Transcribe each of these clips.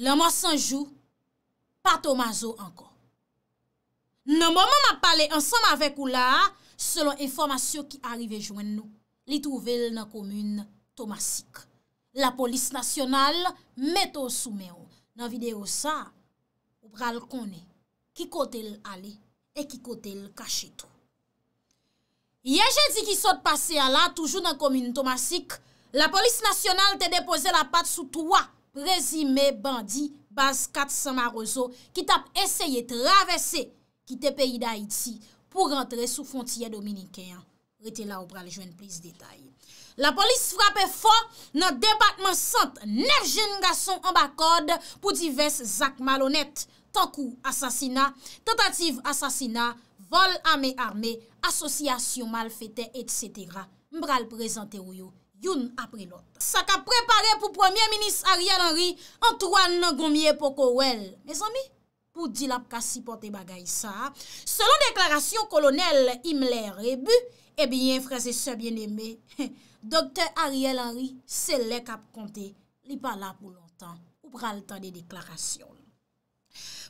Lè mò sanjou, pa Tomaso ankon. Nè mò mò m'a pale ansanm avèk ou la, selon informasyon ki arive jwen nou, li touvel nan komune Tomasik. La polis nasyonal met ou soume ou. Nan videyo sa, ou pral konè, ki kote l'ale, e ki kote l'kache tou. Ye jè di ki sot pase ala, toujou nan komune Tomasik, la polis nasyonal te depose la pat sou touwa, Prezime bandi baz 4 Samaroso ki tap eseye travese ki te peyi da Iti pou rentre sou fontiye dominikeyan. Rete la ou pral jwen plis detay. La polis frape fwa nan debatman sant 9 jen nga son an bakod pou divers zak malonet. Tankou asasina, tentative asasina, vol ame arme, asosyasyon mal fete etc. Mbral prezante ou yo. youn apre lot. Sa ka prepare pou premier minis Ariel Henry an truan nan gounmye poko wel. Me zami, pou dil ap kasi pote bagay sa, selon deklarasyon kolonel Imler Rebu, ebyen, eh freze se bieneme, dokte Ariel Henry se lek ap konte li pa la pou lontan, ou pral tan de deklarasyon.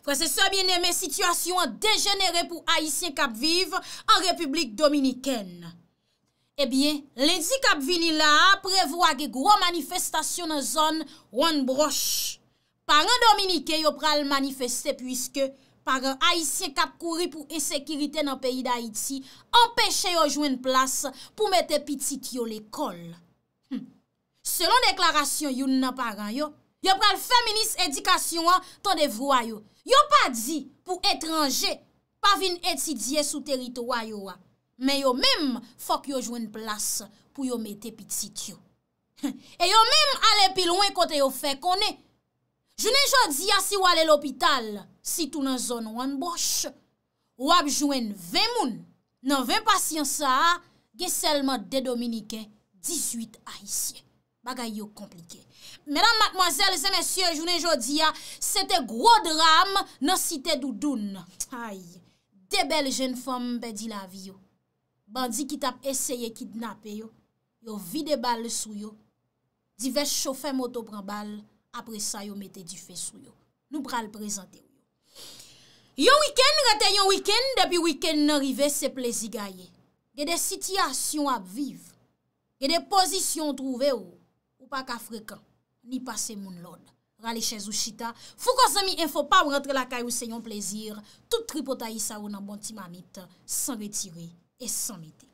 Freze se bieneme, sitwasyon an dejenere pou Aisyen Kapviv an Republik Dominikèn. Ebyen, lè di kap vini la prevo agè gwo manifestasyon nan zon ou an broche. Paran Dominike yo pral manifestè pwiske paran Aisyen kap kouri pou esekirite nan peyi da Iti empèche yo jwen plas pou mette pitit yo l'ekol. Selon deklarasyon yon nan paran yo, yo pral feminist edikasyon an ton devro a yo. Yo pa di pou etranje pa vin etidye sou teritoryo a yo a. Men yo mem fok yo jwen plas pou yo mette pit sit yo. E yo mem ale pi lwen kote yo fe konen. Jounen jodia si wale l'opital, si tou nan zon wan bosh, wap jwen 20 moun nan 20 pasyon sa, gen selman de Dominiken 18 a isye. Bagay yo komplike. Menam matmoazel, zemesye, jounen jodia, se te gro dram nan site doudoun. Ay, debel jen fom bedi la viyo. Bandi ki tap eseye kidnap yo. Yo vide bal sou yo. Dives choufe moto pran bal. Apre sa yo mette di fe sou yo. Nou pral prezante yo. Yo wiken, rete yo wiken. Depi wiken nanrive se plezi gaye. Ge de sityasyon ap viv. Ge de pozisyon trouve yo. Ou pa ka frekan. Ni pase moun lon. Rale chez ou chita. Fou ko zami enfo pa ou rentre la kaye ou se yon plezir. Tout tripotayi sa ou nan bonti mamit. San retiri. E sanmite.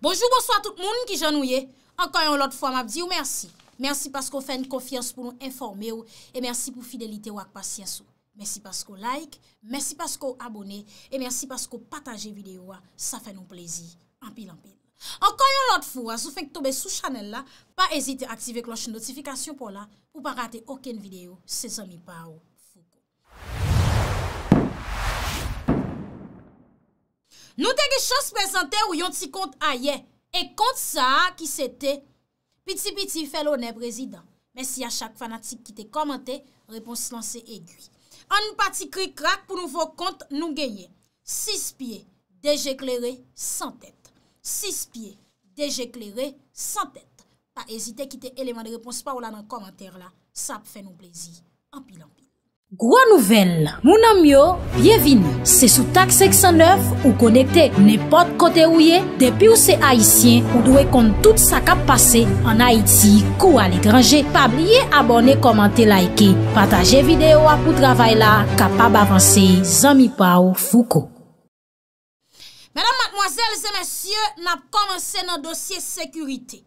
Bonjou bonso a tout moun ki janouye. Ankoyon lot fwa mabdi ou mersi. Mersi paskou fèn kofiyans pou nou informe ou. E mersi pou fidelite ou ak pasyens ou. Mersi paskou like. Mersi paskou abone. E mersi paskou pataje vide ou a. Sa fè nou plezi. Ampil ampil. Ankoyon lot fwa. Sou fèk tobe sou chanel la. Pa ezite aktive kloche notifikasyon pou la. Ou pa rate okèn vide ou. Se zanmi pa ou. Nou te ge chos prezante ou yon ti kont a ye. E kont sa ki se te piti piti felone prezident. Men si a chak fanatik ki te komante, repons lanse egui. An nou pati kri krak pou nou vok kont nou genye. Sis piye, dej eklere, san tete. Sis piye, dej eklere, san tete. Pa ezite ki te eleman de repons pa ou la nan komante la. Sa pfe nou plezi. Ampil ampil. Gwa nouvel, mounan myo, bievin, se sou tak 609 ou konekte nipot kote ouye, depi ou se Haitien ou dwe kont tout sa kap pase an Haiti kou al ekranje. Pabliye abone, komante, laike, pataje video apou travay la, kapab avanse, zami pa ou fouko. Mèdam matmoazèl, zè mèsyè, nap komanse nan dosye sekurite.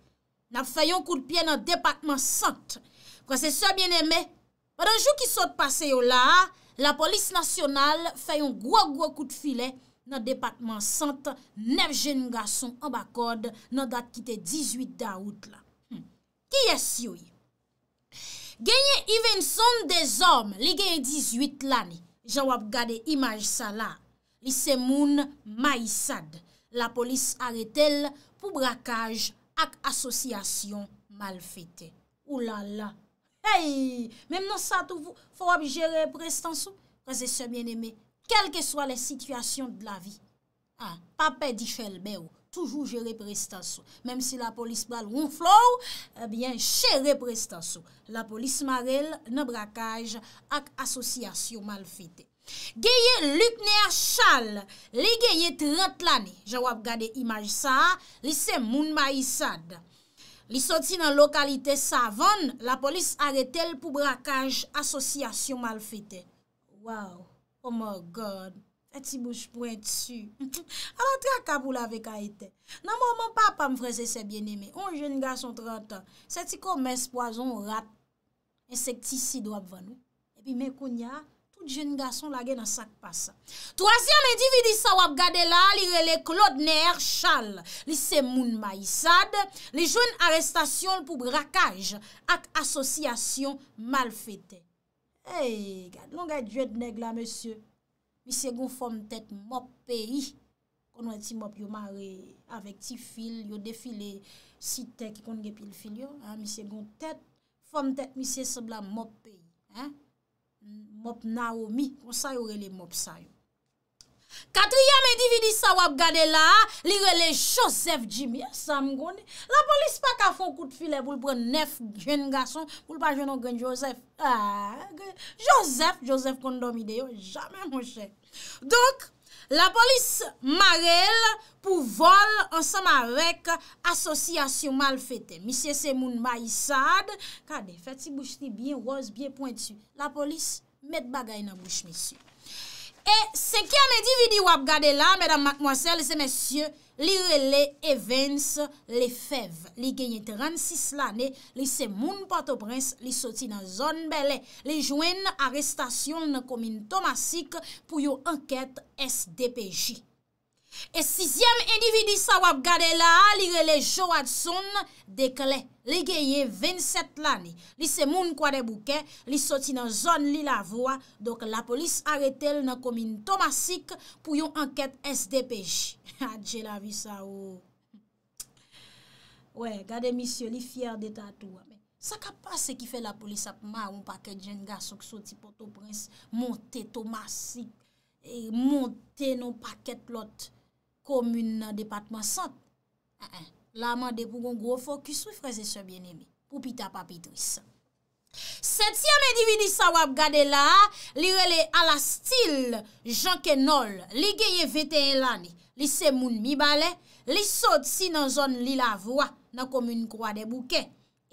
Nap fayon koutpye nan depakman sant. Kwa se sè bienemè, Adanjou ki sot pase yo la, la polis nasyonal fè yon gwo gwo kout file nan depatman sant, nef jen nga son abakod nan dat kite 18 da wout la. Ki yas yoy? Genye evenson de zom, li genye 18 la ni. Jawa b gade imaj sa la. Li se moun ma yisad. La polis are tel pou brakaj ak asosyasyon mal fete. Oulala. Hey, mèm nan sa toufou, fò wab jere prestansou. Prese se mjen eme, kelke swa le situasyon d'la vi. Ha, pape di chelbe ou, toujou jere prestansou. Mèm si la polis eh mal rounflou, ebyen jere prestansou. La polis marel, nabrakaj ak asosyasyon mal fite. Gyeye lukne a chal, li gyeye trotlani. Jowap gade imaj sa, lise moun ma yisad. Li soti nan lokalite Savon, la polis aretel pou brakaj asosyasyon mal fete. Wow, oh my God, eti mouj pwen tsu. Alan, tra kabou lave ka ete. Nan mou, moun papa m freze se bien eme. On jen nga son 30 an, seti kou mes poazon rat. Ensektisid wap van ou. E pi men kou nyak. jen gason lage nan sakpasa. Troasyan medividi sa wap gade la li re le klod ner chal li se moun ma yisad li jwen arestasyon pou brakaj ak asosyasyon mal fete. E, gade, long a djwet neg la, monsye, misye goun fom tèt mop peyi, konwen ti mop yo mare avèk ti fil, yo defile sitèk konge pil fil yo, ah, misye goun tèt fom tèt misye se bla mop peyi. Ha? Mop na omi, kon sa yo rele mop sa yo. Katri ya me divi di sa wap gade la, li rele Joseph Jimi, a sa mgoni. La polis pa ka fon kout filè, pou l pre nef gen gason, pou l pa gen o ah, gen Joseph. Joseph, Joseph kondomi deyo, jamen mwen chek. Dok... La polis marelle pou vol ansam avek asosyasyon mal fete. Misye se moun ma yisade, kade feti bouch ti byen wos, byen pointu. La polis met bagay nan bouch misye. E sen ki amedi vidi wap gade la, medan mwasele se mesye. Li rele evens le fev, li genye 36 lane, li se moun patobrens, li soti nan zon belen, li jwen arrestasyon nan komin Tomasik pou yo anket SDPJ. E sizyem individi sa wap gade la, li rele Joadson, dekele, li geye 27 lani. Li se moun kwa de bouke, li soti nan zon li la vwa, dok la polis arete l nan komin Tomasik pou yon anket SDPJ. Adje la vi sa ou. We, gade misyon li fyer deta tou. Sa kapase ki fe la polis ap ma ou paket jenga sok soti poto prins, monte Tomasik, e monte nou paket lote. Komun nan depatman sant. La man dekou goun gro fokus wifreze se bien eme. Pupita papi tris. Setyame divini sa wap gade la, li rele ala stil, janke nol, li geye vete en lani, li se moun mibale, li sot si nan zon li la vwa, nan komun kwa de bouke.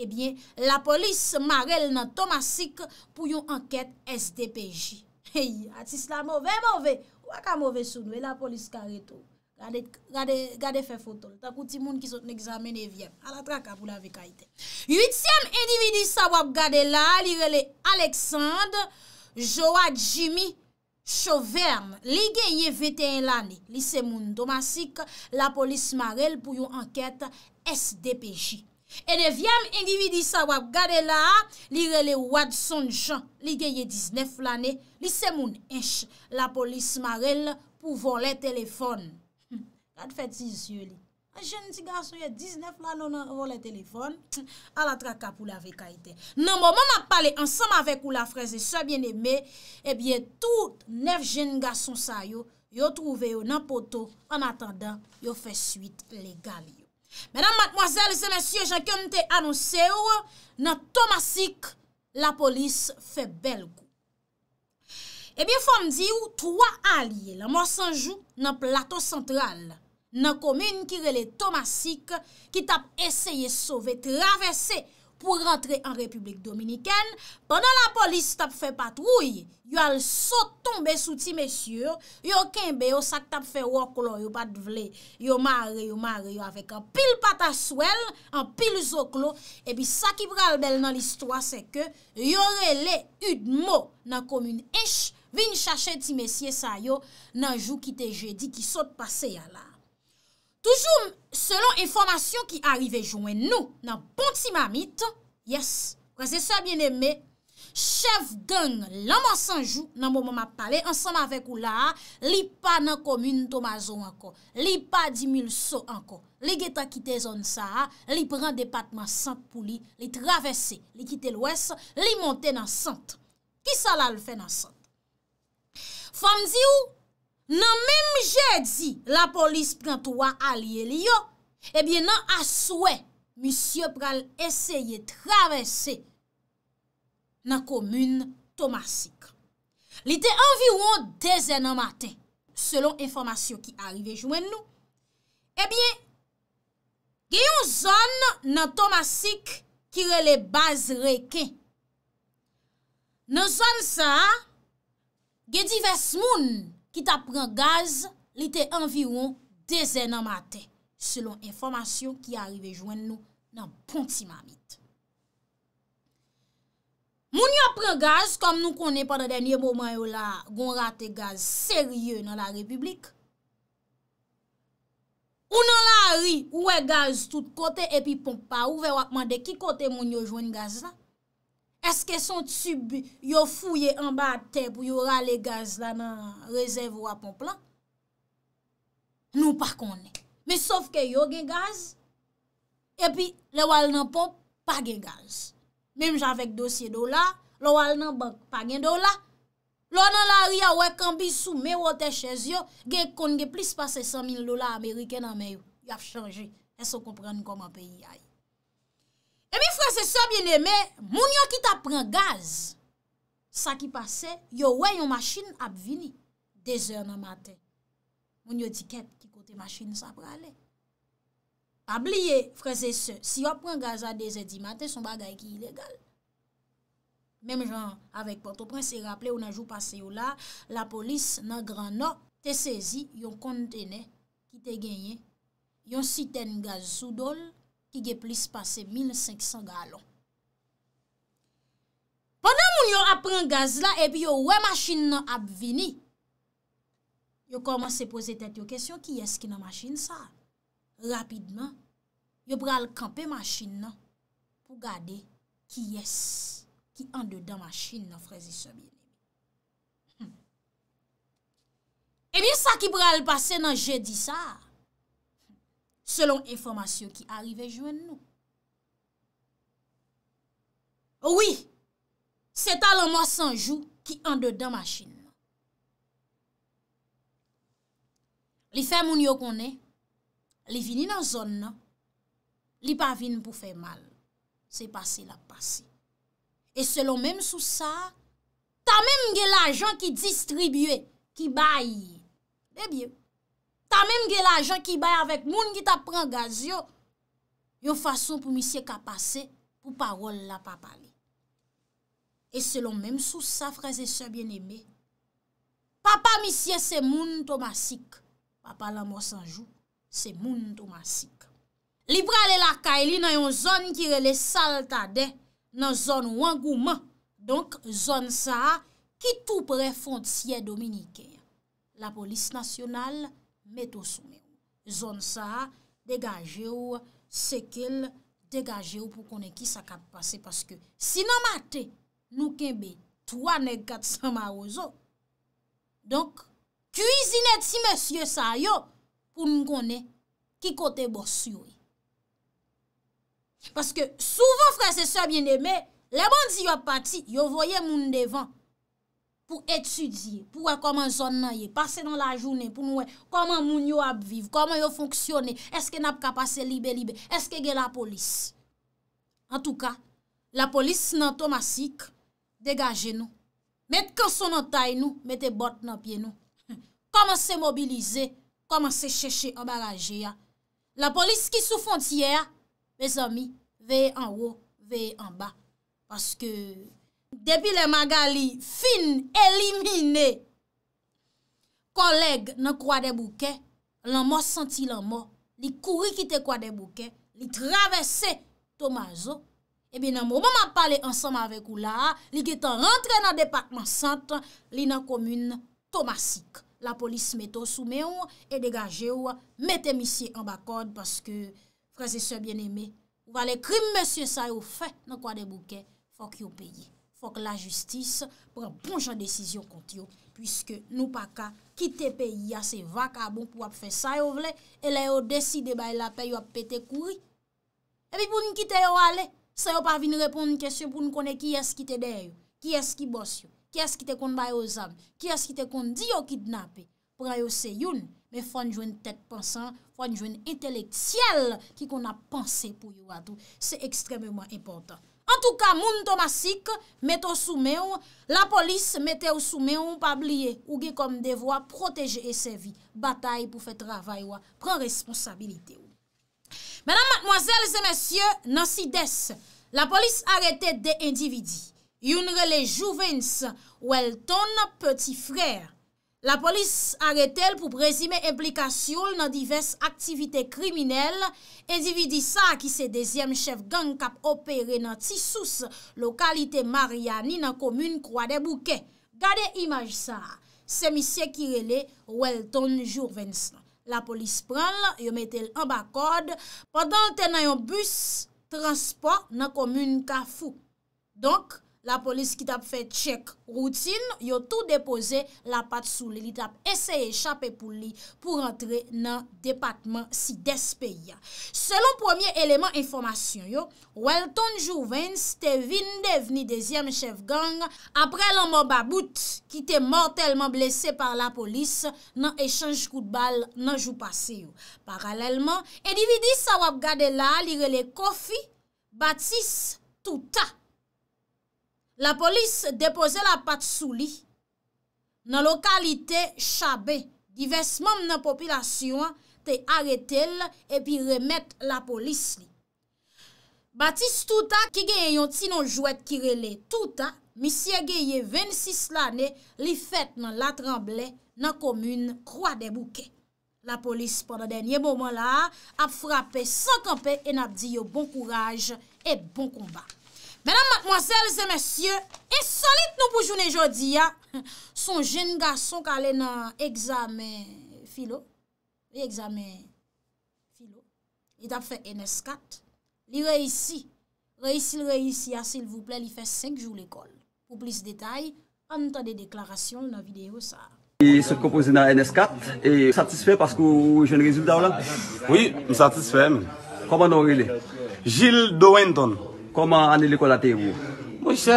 Ebyen, eh la polis marel nan Thomas Sik pou yon anket SDPJ. Hey, atis la mowè mowè. Waka mowè sou noue, la polis ka retou. Gade fe fotol. Takouti moun ki sot n'examen evyem. A la traka pou la vekaiten. Yudsyam endividi sa wap gade la, li rele Aleksand, Joad, Jimmy, Chauverme. Lige ye 21 lani, lise moun domasik, la polis Marel pou yon anket SDPJ. Enevyam endividi sa wap gade la, li rele Watson, li geye 19 lani, lise moun enche la polis Marel pou volen telefon. Ad fè ti zye li. An jen ti gason yè, 19 la nou nan wò le telefon, ala tra kap ou la vè kaitè. Nan mò, mò mè palè ansam avè kou la freze, sè bien emè, ebyè, tout nef jen gason sa yo, yo trouvè yo nan poteau, an atandan, yo fè suite legal yo. Mè nan mè mwazèl, se mè sye, jè kèm te anonsè yo, nan Thomasik, la polis fè bel go. Ebyè, fò mè di yo, 3 alye, nan mò sanjou, nan plato sentral la. nan komine ki rele Tomasik ki tap eseye sove travese pou rentre an Republik Dominiken bonan la polis tap fe patrouye yo al sot tombe sou ti mesye yo kenbe yo sak tap fe waklo yo pat vle, yo mare yo mare yo avek an pil pata swel an pil zoklo e bi sa ki pral bel nan listwa se ke yo rele udmo nan komine esh vin chache ti mesye sa yo nan jou kite je di ki sot pase ya la Toujou, selon informasyon ki arive jounen nou nan ponti mamit, yes, prezese bienemme, chev gong laman sanjou nan mou mou map pale, ansanm avek ou la, li pa nan komun to ma zon anko, li pa di mil so anko, li geta kite zon sa a, li pran depatman san pou li, li travesse, li kite lwes, li monte nan sant. Ki sa la lfe nan sant? Fanzi ou? nan menm jèdzi la polis prantouwa al ye li yo, ebyen nan aswe, misye pral esye travesse nan komoun Thomasik. Li te envirou an dezen an maten, selon informasyon ki arive jwen nou, ebyen, geyon zon nan Thomasik ki rele baz reke. Nan zon sa, ge di ves moun, Ki ta pren gaz, li te environ dezen nan mate, selon informasyon ki arive jwen nou nan ponti mamit. Moun yo pren gaz, kom nou konen padan denye mouman yo la, gon rate gaz serye nan la republik. Ou nan la ri, ou e gaz tout kote epi pon pa ou ve wakman de ki kote moun yo jwen gaz la. Eske son tsyb yo fouye an ba te pou yo rale gaz la nan rezervo apon plan? Nou pa konen. Me sof ke yo gen gaz, epi le wal nan pop pa gen gaz. Mem jan vek dosye dola, le wal nan bank pa gen dola. Lo nan la ria wek an bisou me wote chez yo, gen konen ge plis pase 100.000 dola Ameriken an me yon. Yon ap chanje. Eso komprende koman pe yon aye. E mi fwese se byen eme, moun yo ki ta pren gaz, sa ki pase, yo we yon masin ap vini, dezer nan mate. Moun yo di ket ki kote masin sa prale. A bliye, fwese se, si yo pren gaz a dezer di mate, son bagay ki ilegal. Mem jan, avek Port-au-Prince, e rapple ou nan jou pase yo la, la polis nan gran no, te sezi yon kontene ki te genye, yon siten gaz sou dole, ki ge plis pase 1500 galon. Pendan moun yo apren gaz la, epi yo we masin nan ap vini, yo komanse pose tete yo kesyon, ki es ki nan masin sa? Rapidman, yo pral kampe masin nan, pou gade, ki es, ki an de dan masin nan frezi sebi. Ebi hmm. sa ki pral pase nan je di sa, selon informasyon ki arrive jwen nou. Ouwi, se talan mwa sanjou ki an de dan machin nou. Li fe moun yo konen, li vini nan zon nou, li pa vin pou fe mal, se pase la pase. E selon menm sou sa, ta menm gen la jan ki distribye, ki bay, eh bebyep. ta menm gen la jan ki bay avèk moun ki ta pran gaz yo, yon fason pou misye kapase pou parol la papa li. E selon menm sou sa, fraze sa, bien eme, papa misye se moun tomasik, papa la mò sanjou, se moun tomasik. Libra le laka e li nan yon zon ki rele salta de, nan zon wangouman, donk zon sa, ki tou pre font siye dominike. La polis nasyonal, Meto sou men, zon sa, degaje ou, sekel, degaje ou pou konen ki sa kap pase. Paske si nan mate, nou kenbe, twa neg kat sa ma ozo. Donk, kuisine ti monsye sa yo pou nou konen ki kote bors yoy. E. Paske souvo franse sa bien deme, leman si yo pati, yo voye moun devan. pou etudye, pou wè koman zon nan ye, pase nan la jounen, pou nou wè koman moun yo ap viv, koman yo fonksyonen, eske nap kapase libe-libe, eske ge la polis. En tou ka, la polis nan Thomas Sik, degaje nou, met konson nan tay nou, mette bot nan pien nou. Koman se mobilize, koman se cheshe ambaraje ya. La polis ki sou fontye ya, bez ami, veye anwo, veye anba. Paske... Depi le maga li fin elimine, koleg nan kwa de bouke, lanman senti lanman, li kouri kite kwa de bouke, li travese Tomaso. Ebi nanman, maman pale ansanman vek ou la, li getan rentre nan departman santan, li nan komune Tomasik. La polis meto soume ou, e degaje ou, metem isye an bakod, paske prese se bieneme, ou vale krim mesye sa ou fe nan kwa de bouke, fok yo peye. Fok la justis, pran bon jan desisyon kont yo, pwiske nou pa ka kite pe yase vaka bon pou ap fe sa yo vle, e le yo deside bay la pe yo ap pete koui. E pi pou nou kite yo ale, sa yo pa vin repon nou kesyon pou nou konen ki es kite de yo, ki es ki bors yo, ki es kite kon bay yo zan, ki es kite kon di yo kidnape, pran yo se yon, me fon jwen tet pansan, fon jwen inteleksyel ki kon ap pansen pou yo atou. Se ekstrememan importan. En tout ka, moun Tomasik mette ou soume ou, la polis mette ou soume ou, pa bliye, ou ge kom devwa proteje e sevi, batay pou fe travay ou, pren responsabilite ou. Menan matmoazelze mensyo, nan si des, la polis arete de endividi, younre le jouvens ou el ton petit frèr. La polis are tel pou prezime implikasyon nan divers aktivite kriminelle, edividi sa ki se dezyem chef gang kap opere nan tisous lokalite Mariani nan komoun kwa de bouke. Gade imaj sa, se misye kirele Welton Jouvenson. La polis pran la, yo metel an bakod, padal tenayon bus transport nan komoun ka fou. Donk, La polis ki tap fè tchèk routine, yo tou depose la pat sou li. Li tap eseye chapè pou li pou rentre nan depatman si despè ya. Selon premier eleman informasyon yo, Welton Jouven, Stevin, devini dezyem chef gang, apre lan mò babout ki te mortalman blese par la polis nan echanj kout bal nan jou pase yo. Paralèlman, edividis sa wap gade la li rele Kofi, Batis, Touta. La polis depose la pat sou li nan lokalite chabe. Divestman nan popilasyon te aretel e pi remet la polis li. Batis touta ki geye yon ti nan jwet kirele touta, misye geye 26 lane li fet nan latremble nan komune kwa debouke. La polis pwanda denye bomon la ap frape sankanpe en ap diyo bon kouraj et bon komba. Madame, mademoiselles et messieurs, est-ce solide nous pour jouer aujourd'hui? Son jeune garçon qui a l'examen philo, l'examen philo, il a fait NS4, il réussit, réussit, réussit, ah, s'il vous plaît, il fait 5 jours l'école. Pour plus de détails, en même temps des déclarations, dans la vidéo, ça. Il se compose dans NS4, et il est satisfait parce que j'ai un résultat ou l'an? Oui, il est satisfait. Comment nom il est? Gilles de Winton. Koman ane l'ekol atè yon? Mwen chè,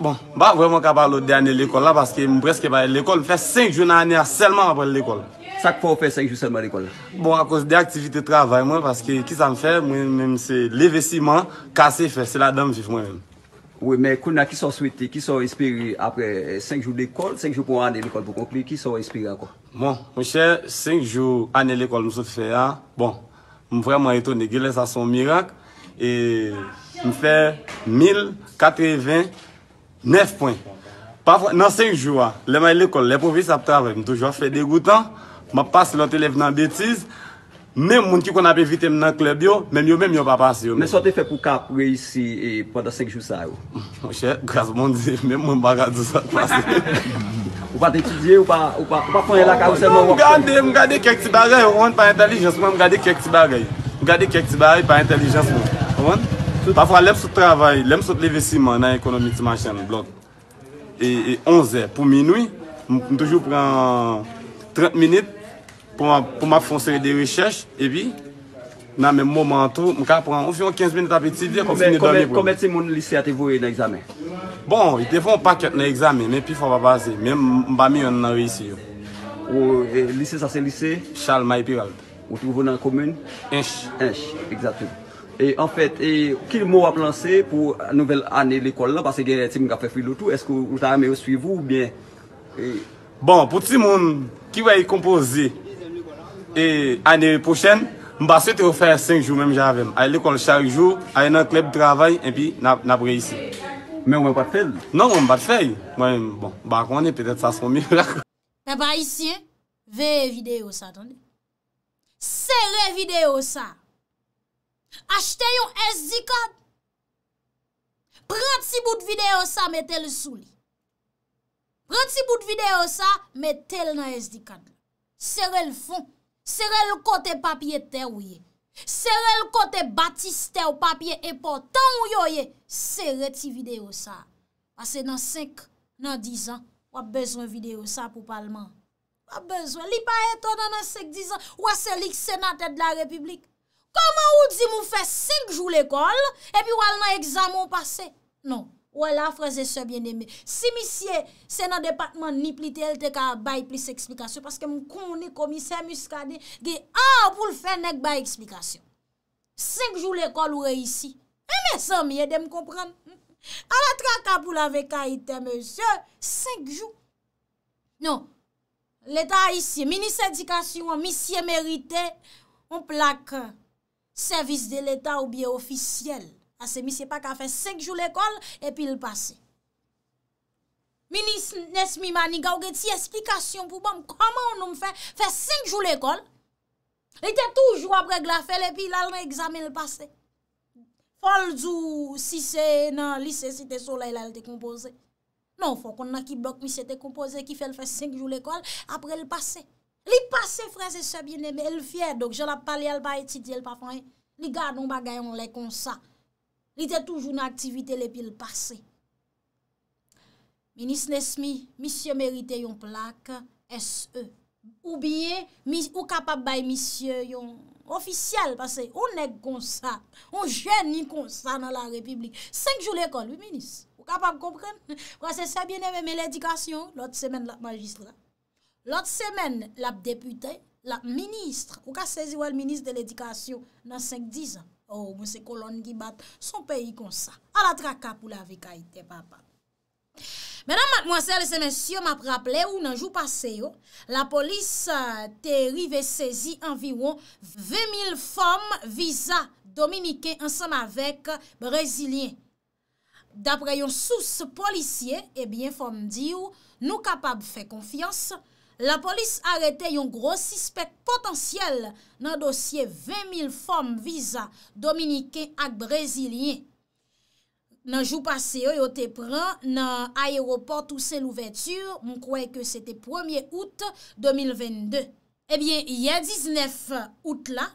bon, ba vwè mwen kapalot de ane l'ekol la, paske mwen preske baye l'ekol, mwen fè 5 jou nan ane ya selman apre l'ekol. Sak fò fè 5 jou selman l'ekol? Bon, akos de aktivite travè mwen, paske ki sa mwen fè, mwen mwen mwen se leve si man, kase fè, se la dam vif mwen mwen. Ouè, mwen kouna ki so sweti, ki so espiri apre 5 jou l'ekol, 5 jou pou ane l'ekol pou konkli, ki so espiri akon? Bon, mwen chè, 5 jou ane l'ekol mwen sou fè ya, bon, mwen vw mi fe 1089 poin. Nan 5 jou, leman l'ekol, lepo vi sa p'trave, mi toujou a fe degoutan, ma pase l'otelev nan betiz, men moun ki kon ap evite men nan klub yo, men yo men yo pa pase yo. Men so te fe pou kapwe si pwanda 5 jou sa yo? Che, graz moun di, men moun baga dousan pase. Ou pa detidye, ou pa fanye la karouse moun wakte? Mou gade, mou gade kèk ti bagay, ou an pa entelijans moun, mou gade kèk ti bagay, mou gade kèk ti bagay pa entelijans moun. Pafwa lem sot travay, lem sot leve siman nan ekonomi ti machan, blot. E onze, pou minuy, m toujou pran 30 minit pou m ap fonseri de rechèche, epi nan men mouman an tou, m ka pran 15 minit ap etidye, kon finit domi, blot. Komet se moun lise a bon, te vowe nan examen? Bon, te foun paket nan examen, men pi fwa wap aze, men m bami yon nan lise yo. Ou lise sa se lise? Chal, Maypiral. Ou ti vowe nan komoun? Enche. Enche, exactou. En fèt, kil mò wap lanse pou nouvel anè lèkol lan? Pase gen, ti mè gafè fè filotou, eskou ta amè ou suivou ou bè? Bon, pou ti moun ki wè y kompozi, anè lè pochèn, mba sè te wè fè 5 jou mèm javèm. A lèkol chak jou, a yon klèb travèy, en pi, nabre yisi. Mè wè pat fèl? Non, mba pat fèl. Mwen, bon, bak wè anè, pèdèt sa son mè. Mè ba yisi, vè videyo sa, tondi. Sè vè videyo sa! Achte yon SD kad. Prat si bout videyo sa, metel sou li. Prat si bout videyo sa, metel nan SD kad. Serè l'fon. Serè l'kote papye te ou ye. Serè l'kote batiste ou papye e portan ou yo ye. Serè ti videyo sa. Ase nan 5, nan 10 an, wap bezwen videyo sa pou palman. Wap bezwen. Li pa eto nan 5, 10 an, wase lik senate de la republik. Koman non. ou di mou fè 5 jou l'ekol, epi wèl nan examon pase? Non, wèl la fraze se bien eme. Si misye, se nan departman ni plite, el te ka bay plis eksplikasyon, paske mou koni komise muskade, ge a pou l'fè nek bay eksplikasyon. 5 jou l'ekol ou re isi. Eme sa, miye de m kompran. A la traka pou la veka ite, monsye, 5 jou. Non, l'eta isi, mini sedikasyon, misye merite, on plak an. Servis de l'Etat ou biye ofisyel. Ase mi se pa ka fe 5 jou l'ekol epi l'pase. Mi nes mi mani gawge ti eskikasyon pou bom koman ou nou fe 5 jou l'ekol. E te toujou apre glafel epi lal re-exame l'pase. Fol zou si se nan lise si te soleil lal te kompoze. Non fokon nan ki bok mi se te kompoze ki fel fe 5 jou l'ekol apre l'pase. Li pase, franse Sabine, el fye, dok jala pali al ba etid, el pa fwen, li gado mba gayon le konsa. Li te toujou nan aktivite le pil pase. Minis nesmi, misye merite yon plak, S.E. Ou biye, ou kapab bay misye yon ofisyel, pase, ou ne konsa, ou jen ni konsa nan la republik. Senk joul ekol, ou kapab kompren? Franse Sabine, men l'edikasyon, lot semen la magistra. Lot semen, la depute, la ministre, ou ka sezi ou al ministre de l'edikasyon nan 5-10 an. Ou mwen se kolon ki bat, son peyi kon sa. A la traka pou oh, la vika ite, papa. Menan, mwen semen, si yo map rappele ou nan jou pase yo, la polis te rive sezi anviwon 20 000 fom visa dominike ansan avèk brezilien. Dapre yon sous polisye, ebyen eh fom diyo nou kapab fè konfiansa la polis arete yon gros sispek potansyel nan dosye 20.000 fom visa dominike ak brezilien. Nan jou pase yo yo te pran nan ayeroport ou se lou vetur, moun kwaye ke se te 1e out 2022. Ebyen, yon 19 out la,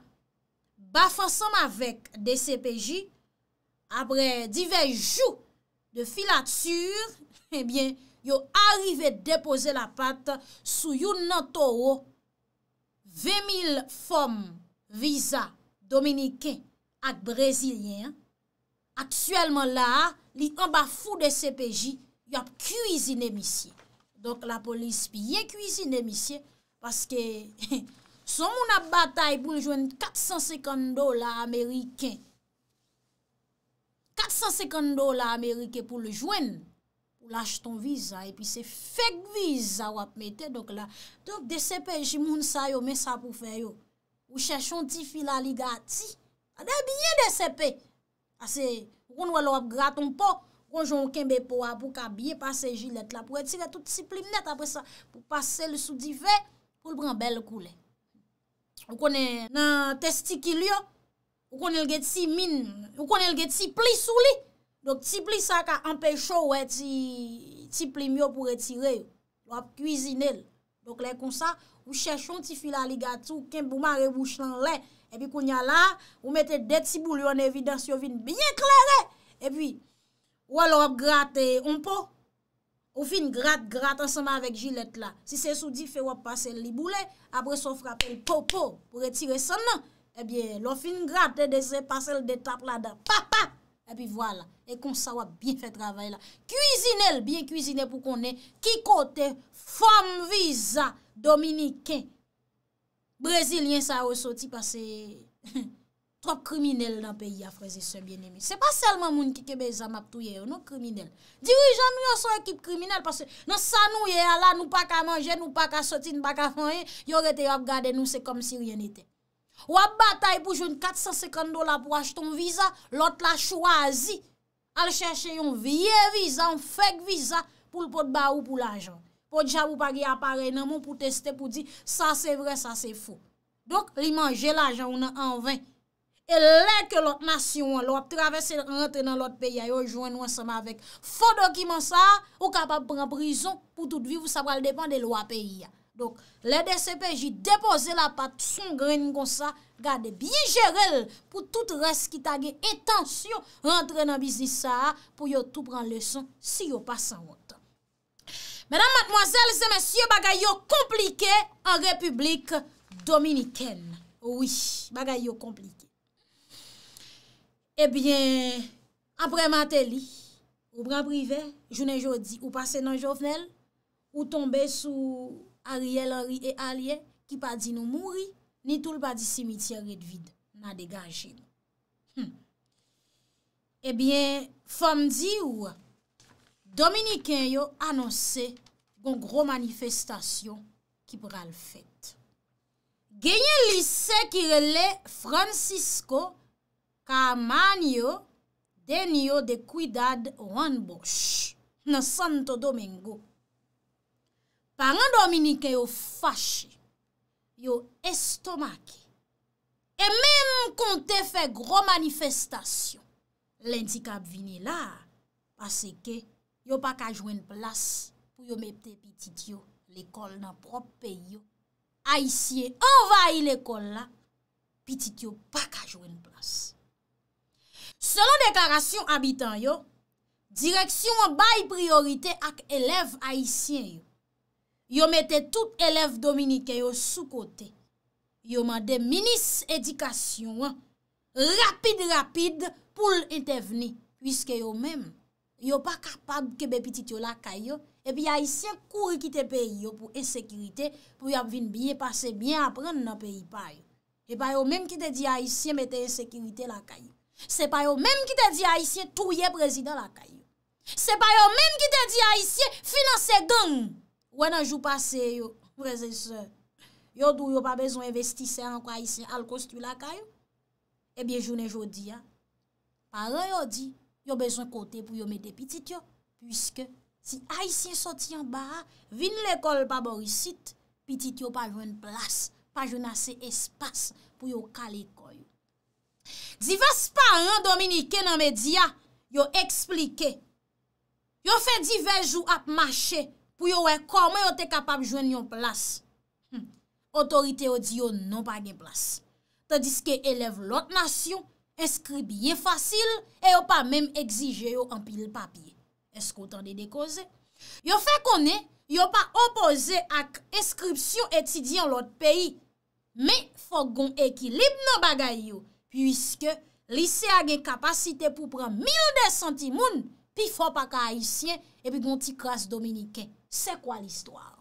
bafan som avek DCPJ, apre divej jou de filat sur, ebyen, eh yo arrive depose la pat sou yon nan towo ve mil fom visa dominiken ak brezilien aksuelman la li anba fou de CPJ yo ap kuizine misye donk la polis piye kuizine misye paske son moun ap batay pou ljwen 400 sekando la ameriken 400 sekando la ameriken pou ljwen 400 sekando la ameriken pou ljwen laj ton viza e pi se fek viza wap mette. Donk de sepe jimoun sa yo men sa pou fe yo, ou chèchon ti fila li ga ti, adè ah, biye de sepe. Ase, ah, pou kon walo wap graton po, kon joun kenbe po apou ka biye pase jilet la, pou etire tout si pli net apre sa, pou pase le sou di ve, pou l'bran bel kou le. Ou konen nan testi ki li yo, ou konen lge ti pli sou li, Dok ti pli sa ka anpe chou wè ti pli myo pou retire, wap kuizine l. Dok lè kon sa, wè chèchon ti fila ligatou, ken bouman rebouchan lè, epi kounya la, wè mette deti boulyon evidasyo vin bien klerè, epi wè lòp gratè onpo, wò fin gratè gratè anseman vek jilet la. Si se sou di fè wòp pase l li boule, apre so frapè l popo pou retire sanan, epi lò fin gratè dese pase l detap lada, pa pa! E pi wala, e kon sa wap bin fè travay la. Kuzinel, bin kuzinel pou konen, ki kote, fom viza dominiken. Brezilien sa wè soti pasè trop kriminel nan peyi a frazi sèm bien emi. Se pa selman moun ki kebe zamap touye, yo nou kriminel. Dirijan nou yon son ekip kriminel, pasè nan san nou yè ala, nou pa ka manje, nou pa ka soti, nou pa ka manje, yon rete yon ap gade nou se kom si yon ite. Ou ap batay pou joun 450 dola pou ach ton viza, lot la chwazi al chèche yon vie viza, an fek viza pou l'pot ba ou pou l'ajan. Po dija ou pa gè apare nan moun pou testè, pou di, sa se vre, sa se fo. Donk li manje l'ajan ou nan an vè. E lè ke lot nasyon, lot travesse, rentre nan lot peyay, yo jwen nou an seman vek. Fo dokiman sa, ou kapap pran prizon pou tout viv, sa pral depan de lo ap peyay ya. lè de sepeji depose la pat soun gren kon sa, gade biye jere pou tout res ki tage etansyon rentre nan bisnis sa pou yo tou pran leson si yo pasan wot. Mèdam matmoazèl, zè mèsyè, bagay yo komplike an republik dominiken. Ouish, bagay yo komplike. Ebyen, eh apre matè li, ou brè privè, jounè jòdi, ou pase nan jòvnel, ou tombe sou... a rye lori e a rye ki pa di nou mouri ni tou l pa di simitia redvid na degaje nou. Hmm. Ebyen, eh fom di ou, Dominiken yo anose gon gro manifestasyon ki pral fete. Genye lise kirele Francisco ka man yo den yo de kouidad wan bosh nan Santo Domingo. Paran Dominique yo fache, yo estomake, e men kon te fe gro manifestasyon, l'indikab vini la, pase ke yo pa ka jwen plas pou yo mepte pitid yo l'ekol nan prop pe yo. Aisyen envaye l'ekol la, pitid yo pa ka jwen plas. Selon deklarasyon abitan yo, direksyon bay priorite ak elev Aisyen yo, Yo mette tout elef Dominike yo sou kote. Yo mande minis edikasyon, rapide rapide pou l'interveni. Piske yo men, yo pa kapag kebe pitityo lakay yo, epi Aisyen kouri kite peyo pou ensekirite, pou yap vin biye pase bien apren nan peyi payo. Epa yo men ki te di Aisyen mette ensekirite lakay yo. Se pa yo men ki te di Aisyen touye prezident lakay yo. Se pa yo men ki te di Aisyen finanse gong. Ou an anjou pase yo, prezese, yo dou yo pa bezon investise an kwa Aisyen al kostu la kayo, ebyen jounen joudi ya. Paran yo di, yo bezon kote pou yo mette pitit yo, pwiske si Aisyen soti an ba, vin l'ekol pa borisit, pitit yo pa joun plas, pa joun ase espas pou yo kale koyo. Diva sparan dominike nan medya yo eksplike, yo fe diva jou ap mache, pou yo wè koman yo te kapab jwen yon plas. Hm. Otorite yo di yo non pa gen plas. Tadis ke eleve lot nasyon, eskribye fasil, e yo pa menm egzije yo an pil papye. Eskou tan de dekoze? Yo fè konen, yo pa opoze ak eskripsyon etidiyan lot peyi, me fòk gon ekilib nou bagay yo, pwiske lise agen kapasite pou pran mil de sentimoun, pi fòk pa ka haisyen, epi gon ti kras dominiken. Se kwa l'histoire?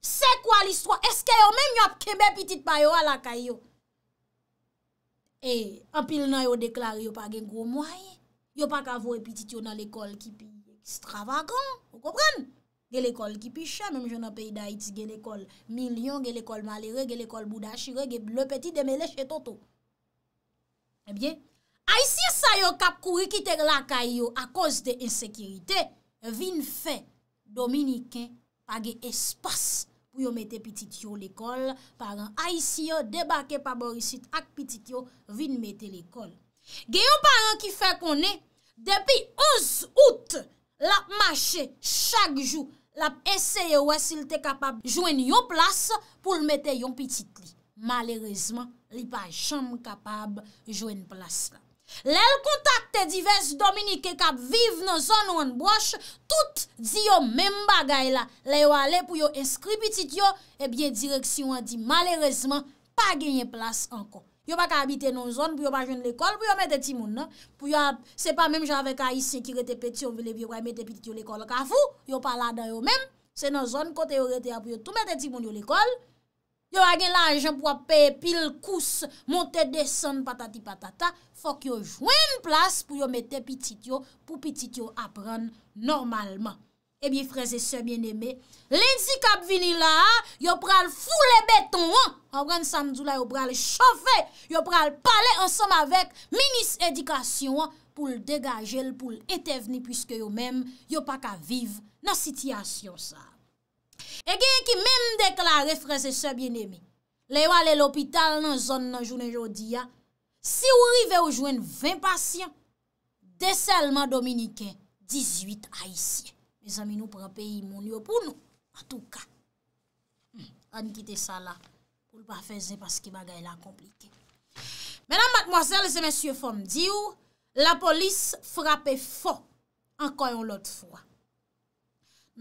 Se kwa l'histoire? Eske yo menm yo ap kebe pitit pa yo a laka yo? E, apil nan yo deklare yo pa gen gwo mwaye, yo pa ka vwoye pitit yo nan l'ekol ki piye. Stravagran, yo kopren? Gen l'ekol ki piye, mèm jen ap paye da iti gen l'ekol milyon, gen l'ekol malere, gen l'ekol budashire, gen l'ekol lepeti demeleche toto. Ebyen, a isi sa yo kap kuri ki te laka yo a kouse de insekirite, vin fè, Dominiken page espas pou yon mette pitit yo l'ekol. Paran Aisyo debake pa Borissit ak pitit yo vin mette l'ekol. Gen yon paran ki fe konen, depi 11 out, lap mache chak jou, lap eseye wè sil te kapab jwen yon plas pou l mette yon pitit li. Malerezman, li pa chanm kapab jwen plas la. Lèl kontakte divers Dominik e kap vive nan zon ou an broche, tout di yo mèmba gay la, lè yo ale pou yo inskripitit yo, ebyen direksyon an di malerezman pa genye plas ankon. Yo pa ka habite nan zon pou yo pa jen l'ekol pou yo mette timoun nan, pou yo se pa mèm javè ka isye ki rete peti yon vilebi yo pa yon mette pitik yo l'ekol, ka fou, yo pa la dan yo mèm, se nan zon kote yo rete ya pou yo tou mette timoun yo l'ekol. yo agen la anjen pou ap peye pil kous, monte desen patati patata, fok yo jwen plas pou yo mette pitit yo, pou pitit yo apren normalman. Ebi eh freze se bien eme, lindzi kap vini la, yo pral foule beton, anwen samdou la yo pral chofe, yo pral pale ansam avek, minis edikasyon, pou l degaje l pou l etevni, pwiske yo men yo pa ka vive nan sityasyon sa. E genye ki men dekla refreze se bien eme Le yo ale l'opital nan zon nan jounen jodi ya Si ou rive ou jwen 20 pasyen De selman dominiken 18 a isye Me zami nou prape yi moun yo pou nou A tou ka An kite sa la Koul pa feze paski bagay la komplike Menan matmoazel se men sye fom di ou La polis frape fon Ankoyon lot fwa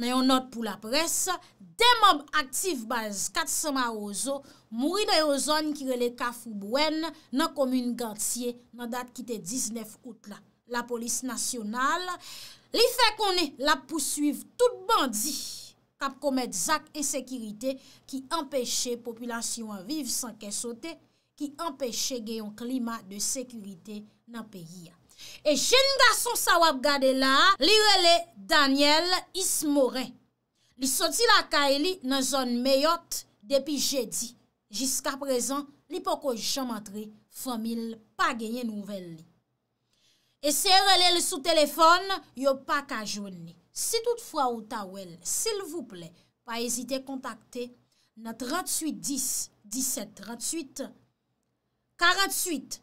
Men yon not pou la pres, demob aktif baz katsama ozo mwine yo zon ki rele kaf ou bouen nan komune gantye nan dat ki te 19 outla. La polis nasyonal li fe konen la pousuiv tout bandi kap komet zak e sekirite ki empeshe populasyon viv san kesote ki empeshe genyon klima de sekirite nan peyi ya. E jen gason sa wap gade la, li rele Daniel Ismore. Li soti la ka e li nan zon meyot depi jedi. Jiska prezan, li poko jaman tre fomil pa genye nouvel li. E se rele li sou telefon, yo pa kajoun li. Si tout fwa ou ta wel, sil vouple, pa ezite kontakte na 3810 17 38 48.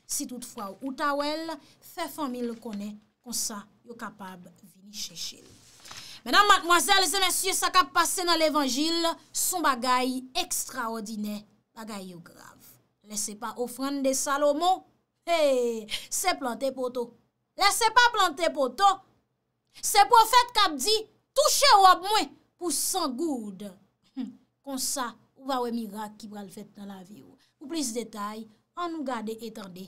Si tout fwa ou ou tawel, fe fwami l konen, konsa yo kapab vini chechel. Menan matmoazel, se mensye sa kap pase nan l evanjil, son bagay ekstraordinè, bagay yo grav. Lese pa ofran de Salomo, se plantè poto. Lese pa plantè poto, se profet kap di touche wap mwen pou san goud. Konsa ou wawè mirak ki pral fèt nan la viyo. Ou plis detay, an nou gade etande.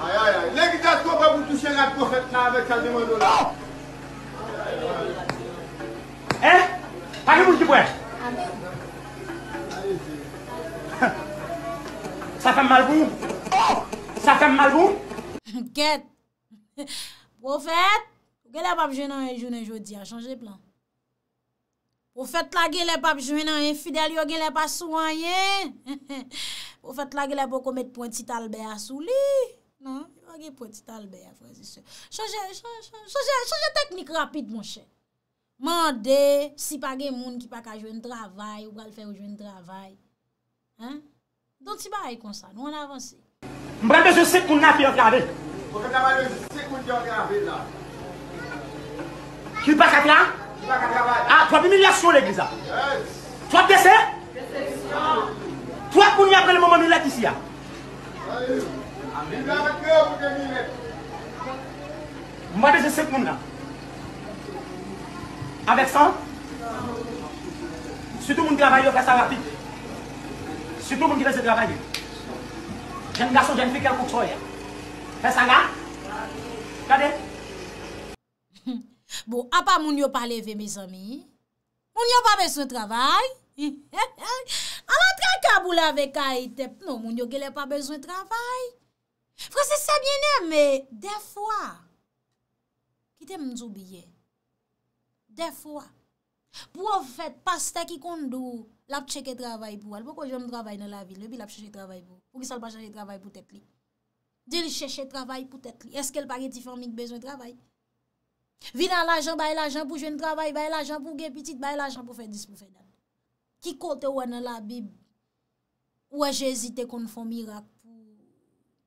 Ayayay, legi tat ko pa pou touche la profet nan avek sa demon do la. Eh, pake mou l di pwè. Sa fem mal pou? Sa fem mal pou? Ket, profet, pou ke la pap jwen nan yon jounen jodi a chanje plan? Profet la ke le pap jwen nan yon fidel yo ke le pa souanyen? Profet la ke le po komet pointi talbe a souli? Nan, yon ge pou eti talbe ya fransi se. Change, change, change, change teknik rapid moun chè. Mande, si pa gen moun ki pa ka jwen travay, ou pral fè ou jwen travay. An? Don ti ba ay kon sa, nou an avansi. Mbrembe, jè sè koun nan pi yon kravè. Mbrembe, jè sè koun nan pi yon kravè la. Ki pa katran? Ki pa katran. A, twa vimilyasyon lè glisa. Yes. Twa te dese? Te dese disyan. Twa koun yon apre lè mouman mi lè disya? Yes. Amin. Mwa dese sep moun la. A vek san. Soutou moun travay yo, fes ala piti. Soutou moun dese travay yo. Jen gason, jen fik el koutso ya. Fes ala. Kade. Bo, apa moun yo pale ve, mis ami. Moun yo pa ve sou travay. A va tra kabou la ve ka itep. Moun yo gele pa ve sou travay. Fwa se se biene, me, de fwa. Ki te mzoubiye. De fwa. Pwa ou fwet, pas te ki kondou, lap cheke travay pou al. Pwa kwa jenm travay nan la vil, lebi lap cheke travay pou. Pwa ki sal pa cheke travay pou tepli. Dil cheke travay pou tepli. Eske lpare ti fwami kbezwen travay? Vi nan la jen, bay la jen pou jen travay, bay la jen pou gen pitit, bay la jen pou fwen dispo fwen. Ki kote wè nan la bib, wè jen esite kon fwen mirak.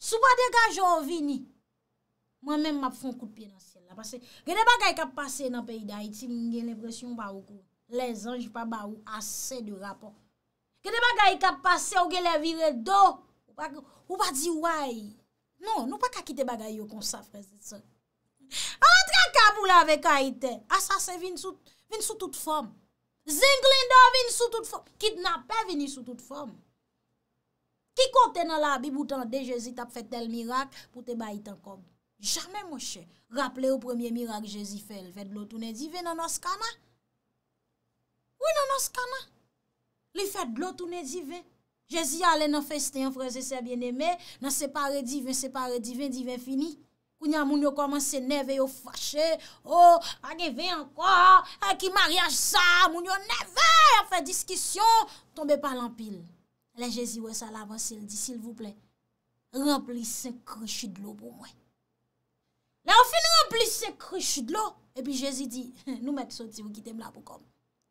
Sou pa dekaj ou vini, mwen men map fon koupi nan sè la. Pase genè bagay ka pase nan peyi da iti, mwen gen lè presyon ba ou kou. Lè zanj pa ba ou asè di rapon. Genè bagay ka pase ou genè vire do, ou pa di waj. Non, nou pa kakite bagay yo konsa frezit san. Awa tra kabou la vek a ite, asase vin sou tout form. Zing lindou vin sou tout form, kitnapè vin sou tout form. I kote nan la bi boutan de Jezi tap fet tel mirak pou te bayi tankom. Jamen mwoshe. Raple ou premye mirak Jezi fel. Fet blot ou ne dive nan oskana. Ou nan oskana. Li fet blot ou ne dive. Jezi ale nan feste yon freze se bieneme. Nan separe dive, separe dive, dive fini. Kounya moun yo komanse neve yo fache. Oh, a neve anko. A eh, ki mariage sa. Moun yo neve a fe diskisyon. Tombe palan pil. Le Jezi wese al avansi, el di, s'il vous plè, remplis se krechid lo pou mwen. Le ou fin remplis se krechid lo, epi Jezi di, nou met soti wou kitem la pou kom.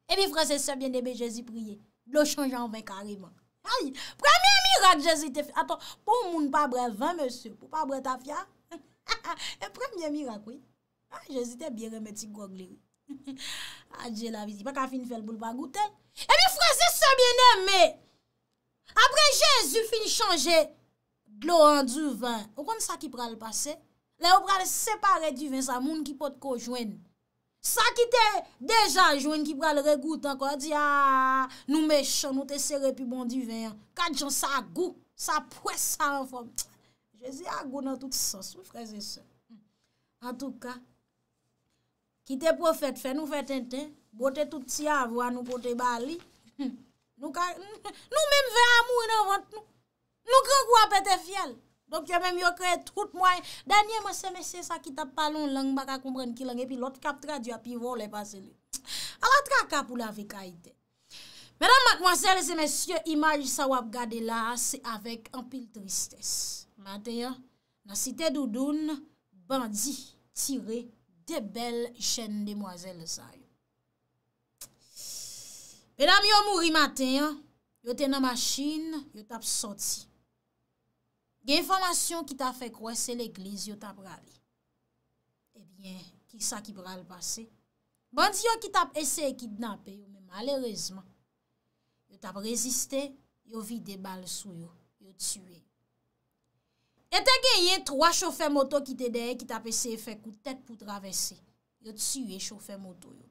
Epi Franses se bende be Jezi priye, lo chanj an vek ari mwen. Premye mirak Jezi te fi, aton, pou moun pa bre 20 mese, pou pa bre ta fia, e premye mirak we, Jezi te bi remeti gogle ou. Adje la vi, pa ka fin fel pou lpa goutel. Epi Franses se bende me, apre Jezu fini chanje glou an du vin ou kon sa ki pral pase le ou pral separe du vin sa moun ki pot ko jwen sa ki te deja jwen ki pral regoutan kwa di aaa ah, nou mechon nou te sere pi bon du vin kwa di jan sa agou sa pwesa Jezu agou nan tout sas ou freze se an tout ka ki te profet fè nou fèt enten bote tout ti avou an nou pote bali hmm Nou menm ve amou in avant nou. Nou kre kwa pe te fiel. Donk yo menm yo kre trout mwen. Danye mwen se mese sa ki tap palon lang baka koumbren ki lang. Epi lot kap tra di api vol epa se li. Alat ka kap ou la ve ka ide. Menan mwen se mese imaj sa wap gade la se avek anpin tristes. Mwen te yon, nasite doudoun bandi tire de bel chen de mwen se mese sa. Menam yon mouri maten, yon ten nan masjin, yon tap soti. Gen informasyon ki ta fe kwaese l'eglis, yon tap rade. Ebyen, eh kik sa ki pral pase? Bandi yon ki tap eseye kidnap e, men malerezman. Yon tap reziste, yon vide bal sou yon, yon tue. E te gen yon troa chofe moto ki te deye ki tape seye fe koutet pou travese. Yon tue chofe moto yon.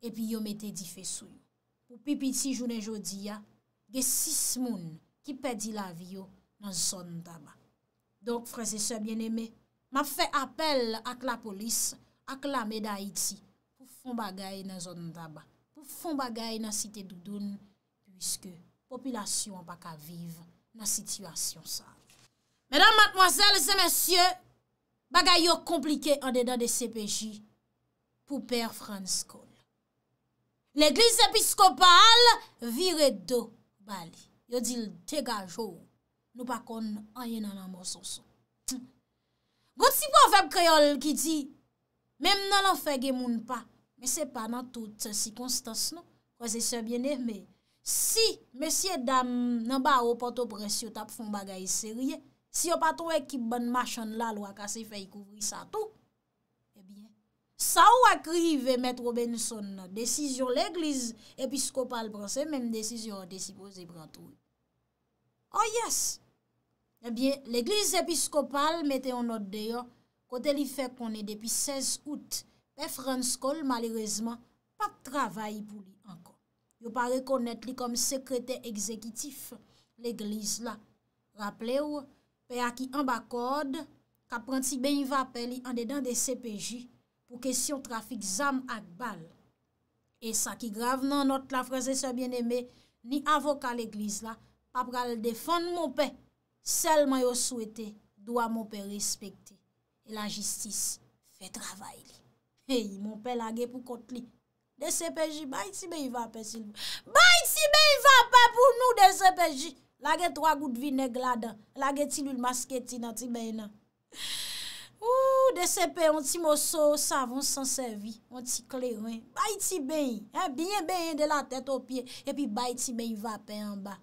Epi yo mette di fe sou yo. Ou pipi ti jounen jodi ya, ge sis moun ki pedi la vyo nan zon taba. Donk, franse se bien eme, ma fe apel ak la polis, ak la meda iti, pou fon bagay nan zon taba. Pou fon bagay nan site doudoun, pwiske popilasyon pa ka vive nan sitwasyon sa. Menan matmoazel, se mensyon, bagay yo komplike an dedan de CPJ, pou per Franskot. L'Eglise Episkopal vire do bali. Yo dil tega joun. Nou pa kon anye nan an monsonson. God si pou an feb kreol ki di, mem nan an fege moun pa. Me se pa nan tout si konstos nou. Kwa se se biene me. Si, mesye dam nan ba ou poto presyo tap foun bagay serye, si yo patou ekip ban mashon la lwa kase fey kouvri sa tou, Sa ou akri ve Mètre Robinson na? Desisyon l'Eglise Episkopal bransè, men desisyon a desipose brantou. Oh yes! Ebyen, eh l'Eglise Episkopal metè anot deyo, kote li fè konè depi 16 out, pe Franskol malirezman pa travay pou li ankon. Yo pa rekonèt li kom sekretè ekzekitif l'Eglise la. Raple ou, pe a ki an bakod, ka prantik ben y va peli an dedan de CPJ, pou kesyon trafik zam ak bal. E sa ki grave nan not la freze se bien eme, ni avoka l'Eglise la, pa pral defon moun pe, sel man yo souwete, doua moun pe respekte. E la jistis, fe travay li. Hey, moun pe lage pou kot li. De se pe ji, bay ti be yi va pe si nou. Bay ti be yi va pa pou nou de se pe ji. Lage troa gout vi neg lada. Lage ti lul maske ti nan ti be yi nan. Ou, de sepe, an ti moso, savon san sevi, an ti klewen, bay ti beyi, eh, bine beyin de la tet opye, epi bay ti beyi vapen an ba.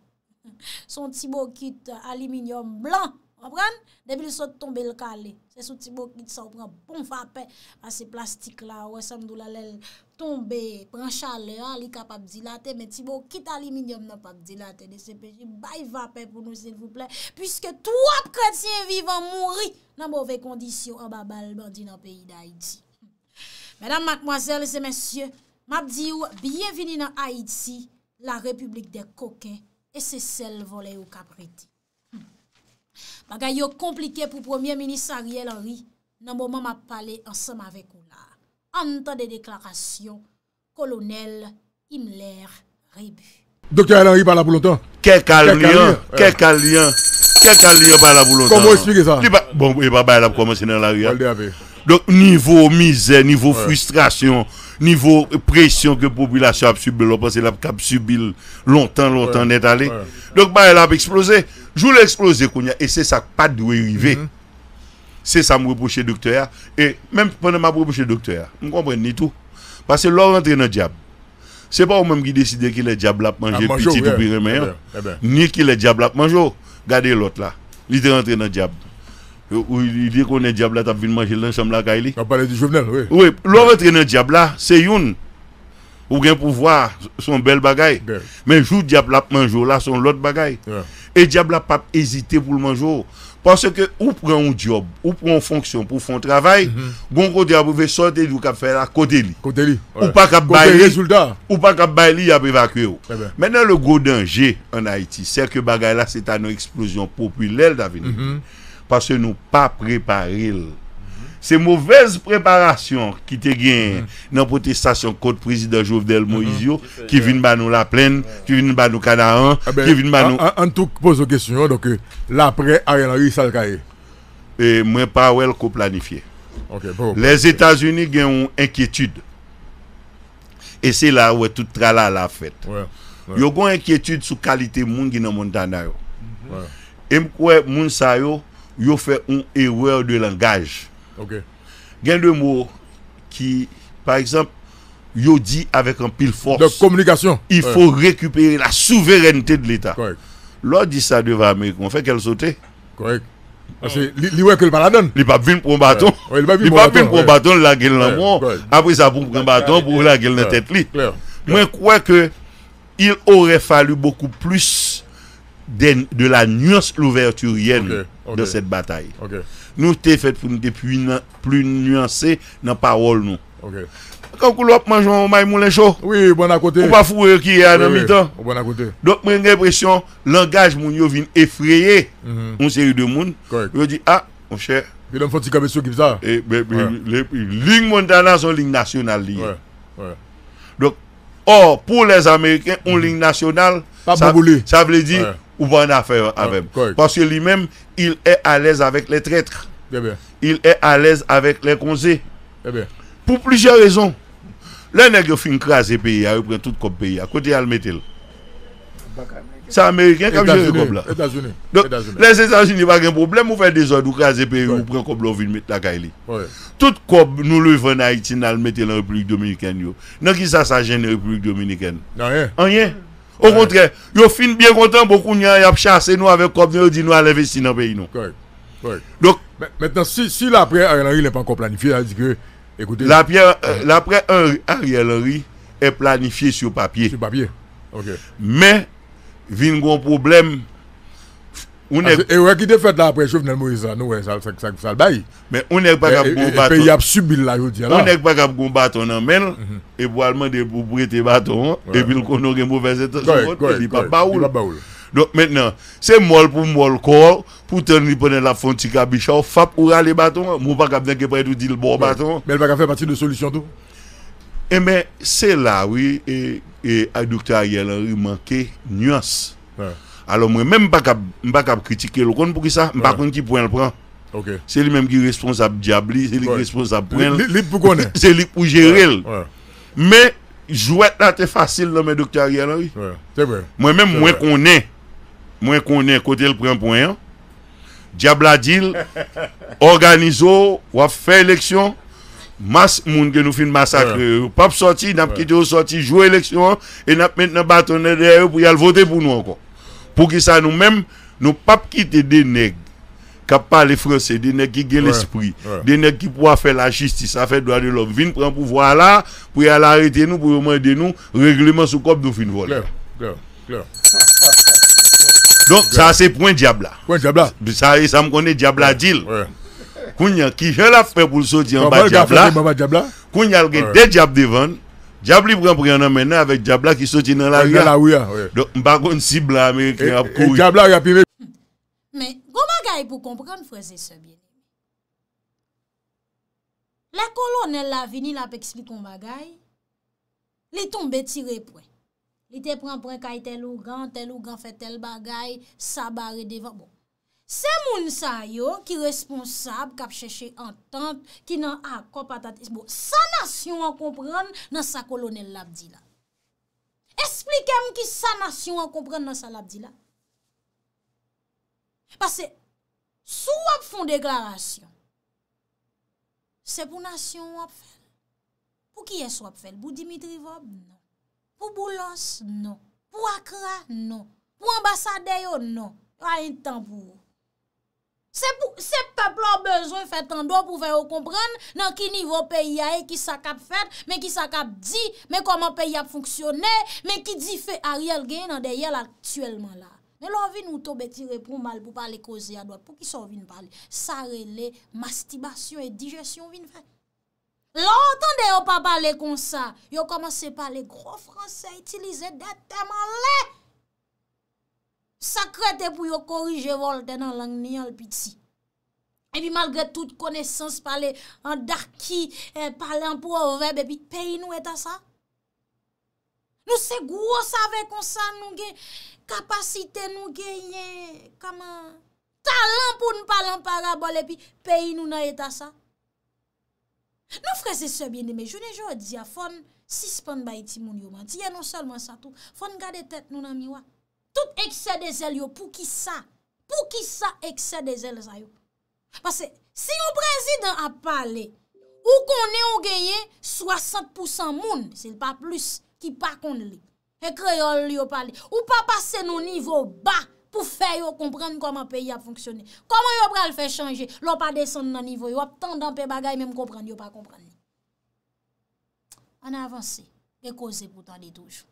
Son ti bokit euh, aliminyon blan, wapran, debil sou tombe l kale, se son ti bokit sa wapran, bon vapen, ah, pa se plastik la, wesan dou la lel, Tonbe, prancha le an li kapap dilate, men ti bo kit aliminyon nan pap dilate, de se peji bay vapen pou nou s'il vous plè, pwiske tou ap kretien vivan moun ri, nan mou ve kondisyon an ba balbandi nan peyi da Haiti. Mèdam, mèkmoazèl, se mèsyè, mab di ou, biyevini nan Haiti, la republik de kokè, e se sel vole ou kapreti. Mbaga yo komplike pou premier minisariel an ri, nan mou mou mab pale ansam avek ou. anta de deklarasyon kolonel in lèr rebu. Dok yon yon yon balap lontan? Kèk aliyan, kèk aliyan, kèk aliyan balap lontan. Komo esplike sa? Bon, yon yon balap komanse nan laryan. Dok nivou mizè, nivou frustrasyon, nivou presyon ke popilasyon ap subil lontan, lontan net alè. Dok balap eksplose, joul eksplose konya, e se sa padwe yive. c'est ça me reprocher docteur et même pendant m'a reprocher docteur je comprends ni tout parce que l'on rentre dans le diable c'est pas vous-même qui décidez qu'il est diable à ah, manger petit ou eh eh ni qu'il est diable à manger regardez l'autre là il est rentré dans le diable euh, il dit qu'on est diable à venir manger l'ensemble là Kaili on parle du Juvenile oui oui l'on rentre dans le diable là c'est une ou bien pouvoir son bel bagaille mais jour diable à manger là son l'autre bagaille et diable a pas hésité pour le manger Pansè ke ou pren ou job, ou pren ou fonksyon pou fon travay, mhm. goun kote a pou ve sote di ou kap fè la kote li. Kote li. Ou pa kap bay li. Kote li. Ou pa kap bay li ya pe evakwe yo. Mènen le goun denje an Haiti, serke bagay la se ta nou eksplosyon populel da veni. Mhm. Pansè nou pa preparel. Se mouvez preparasyon ki te gen nan mm-hmm. potestasyon kote prezident Jovdel Moizyo, mm-hmm. ki vin euh, ban nou la plen, ki vin ban nou Kanaan, ki ah vin ban nou... An touk pouzo kesyon, doke, euh, la pre, a yon a yon sal kaye. Mwen pa wèl ko planifiye. Bon. Les Etats-Unis gen yon enkyetude. E se la wè tout tralala fèt. Yo gwen enkyetude sou kalite moun ki nan moun tanayon. Mwen moun sayo, yo fè yon erwèl de langaj. Gen de mou ki, par exemple, yo di avek an pil fos De komunikasyon I fò rekupere la souverenite de l'Etat Lò di sa deva Amerikon, fèk el sote Kouèk, li wèk el baladon Li pap vin pou mbato, li la gel nan moun Apri sa pou mbato, pou la gel nan tèt li Mwen kouèk ke il orè falu boku plus de la nyons louverturiyen de set bataye. Nou te fet pou nou te plus nuansé nan parol nou. Kankou lop manjman ou may moun lè chò? Oui, ou ban akote. Ou pa fou wè ki yè anè mitan? Ou ban akote. Dok mrenge presyon, langaj moun yo vin efreyè moun seri de moun. Korèk. Yo di, ah, mwen fè. Vi lèm fò ti kabe sou kip sa? Ling moun dana son ling nasyonal li. Ouè. Dok, or, pou lèz Amerikè, ou ling nasyonal, sa vle di... Ou ban afer ah, avèm. Korrekt. Parce li mèm, il è alèz avèk lè tretre. Dè bè. Il è alèz avèk lè konzè. Dè bè. Pou plijè rezon. Lè nè gè fin krasè peyi a, ou pren tout kop peyi a, kote al metè lè. Bak Amerikèn. Sè Amerikèn, kap jè lè kop lè. Etazounè, etazounè. Lè etazounè bak en problem ou fè dè zòd ou krasè peyi ou pren kop lè ou vin metè lè kè lè. Dè bè. Tout kop nou lè y fè nan itin al metè lè Republik Dominikèn yo. Ou kontre, yo fin byen kontan Bokou nyan yap chase nou avek Kobne ou di nou aleve sinan peyi nou Mwen nan si la pre Ariel Henry lè pa ankon planifiye La pre euh, Ariel Henry E planifiye sou papye Mwen Vin goun problem E wè ki defèt la apre chou fnen Moïse Anou wè sal bayi. Mè, unèk pa kap goun baton. E pe y ap subil la yot diya la. Unèk pa kap goun baton nan men. E pwa alman de pou prite baton. E pil konon gen mou fè se te sou. Koy, koy. E li pa baoul. Don, mennen, se mol pou mol kor, pou ten li pwene la fontika bichan, fap ou rale baton. Mou pa kap den kepwè touti l bo baton. Mè, l pa kap fè pati l solusyon tout. E men, se la, wè, e adoukta a yelan, y manke nyans. Mè. alo mwen mwen bak ap kritike lò kon pou ki sa mwen bak kon ki pwen lò pran se li menm ki responsab diabli se li responsab pran se li pou jere lò me jwèk la te fasil lò men doktaryen mwen mwen mwen konen mwen konen kote lò pran pran diabla dil organizo wap fè eleksyon mas moun gen nou fin masakre wap sorti, nap kitè wap sorti, jwè eleksyon e nap mèt nan batonè derè pou yal vote pou nou ankon pou ki sa nou mèm nou pap ki te denèk kap pale fransè, denèk ki gen l'esprit denèk ki pou a fè la jistis, a fè doa de lò vin pran pou vwa la, pou yal arete nou, pou yal mwende nou regleman sou kop do fin vol klèr, klèr, klèr donk sa se pwen diabla pwen diabla? sa m konen diabla dil kounyan ki jè la fpè pou soti an ba diabla kounyan gen de diab devan Djapli pran pou gen nan menè non, avèk djapla ki soti nan la ouya. Dok mba kon si bla men, ken ap kouy. Djapla yapi men. Men, kon bagay pou kompran fwese se bie. La kolon el la vini la peks mi kon bagay, li ton betire pre. Li te pran pre kaj tel ou gran, tel ou gran fe tel bagay, sa bare devan bon. Se moun sa yo ki responsab kap chèche entente ki nan akopatatisbo, sa nasyon an kompren nan sa kolonel labdila. Esplikem ki sa nasyon an kompren nan sa labdila. Pase, sou ap fon deklarasyon, se pou nasyon ap fèl. Pou ki es wap fèl? Pou Dimitri wap? Non. Pou Boulos? Non. Pou Akra? Non. Pou ambasade yo? Non. A yon tan pou ou. Se peplon bezon fèt an do pou fè yo kompren nan ki nivou peyi ae ki sakap fèt, men ki sakap di, men koman peyi ap fonksyonè, men ki di fè a riyal gen nan deyèl aktuelman la. Men lò vin ou to beti reprou mal pou pale kozi an do, pou ki son vin pale, sarè le, mastibasyon e dijesyon vin fèt. Lò anton dey yo pa pale konsa, yo komanse pale gro fransè itilize detèman lè. Sakre te pou yo korije vol ten an lang ni al pit si. Epi non malgre tout konesans pale an dak ki, pale an pou an vrebe epi peyi nou etasa. Nou se gwo save konsan nou gen kapasite nou genye kaman talan pou nou pale an parabol epi peyi nou nan etasa. Nou frese se bien de me jounen joun di a fon, sispan bayi ti moun yo manti, fon gade tet nou nan miwa. Tout ekse de zèl yo pou ki sa. Pou ki sa ekse de zèl zèl yo. Parce si yo prezident ap pale, ou konen yo geye 60% moun, se l pa plus ki pa kon lè. Ekre yo li yo pale. Ou pa pase nou nivou ba pou fè yo komprende koman peyi a fonksyonè. Koman yo pral fè chanje, lò pa desen nan nivou yo ap tendan pe bagay mèm komprende yo pa komprende. An avanse, ekose pou ta ditoujou.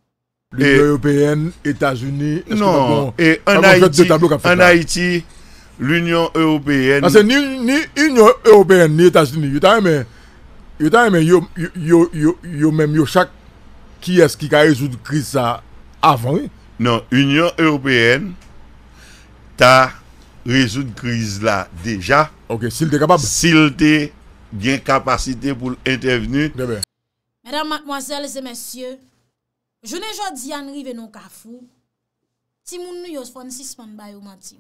L'Union Européenne, Etats-Unis, Non, bon- en bon Haïti, l'Union Européenne, Asè, ah, ni Union Européenne, ni Etats-Unis, yotan yon men, yon men, yon chak ki eski ka rezout kriz sa avan? Non, Union Européenne ta rezout kriz la deja. Ok, sil te kapab? Sil te gen kapasite pou l'interveni. Debe. Eh Madame, mademoiselles et messieurs, Je ne jodi anrive nou kafou, ti moun nou yos fwansisman bayou mati.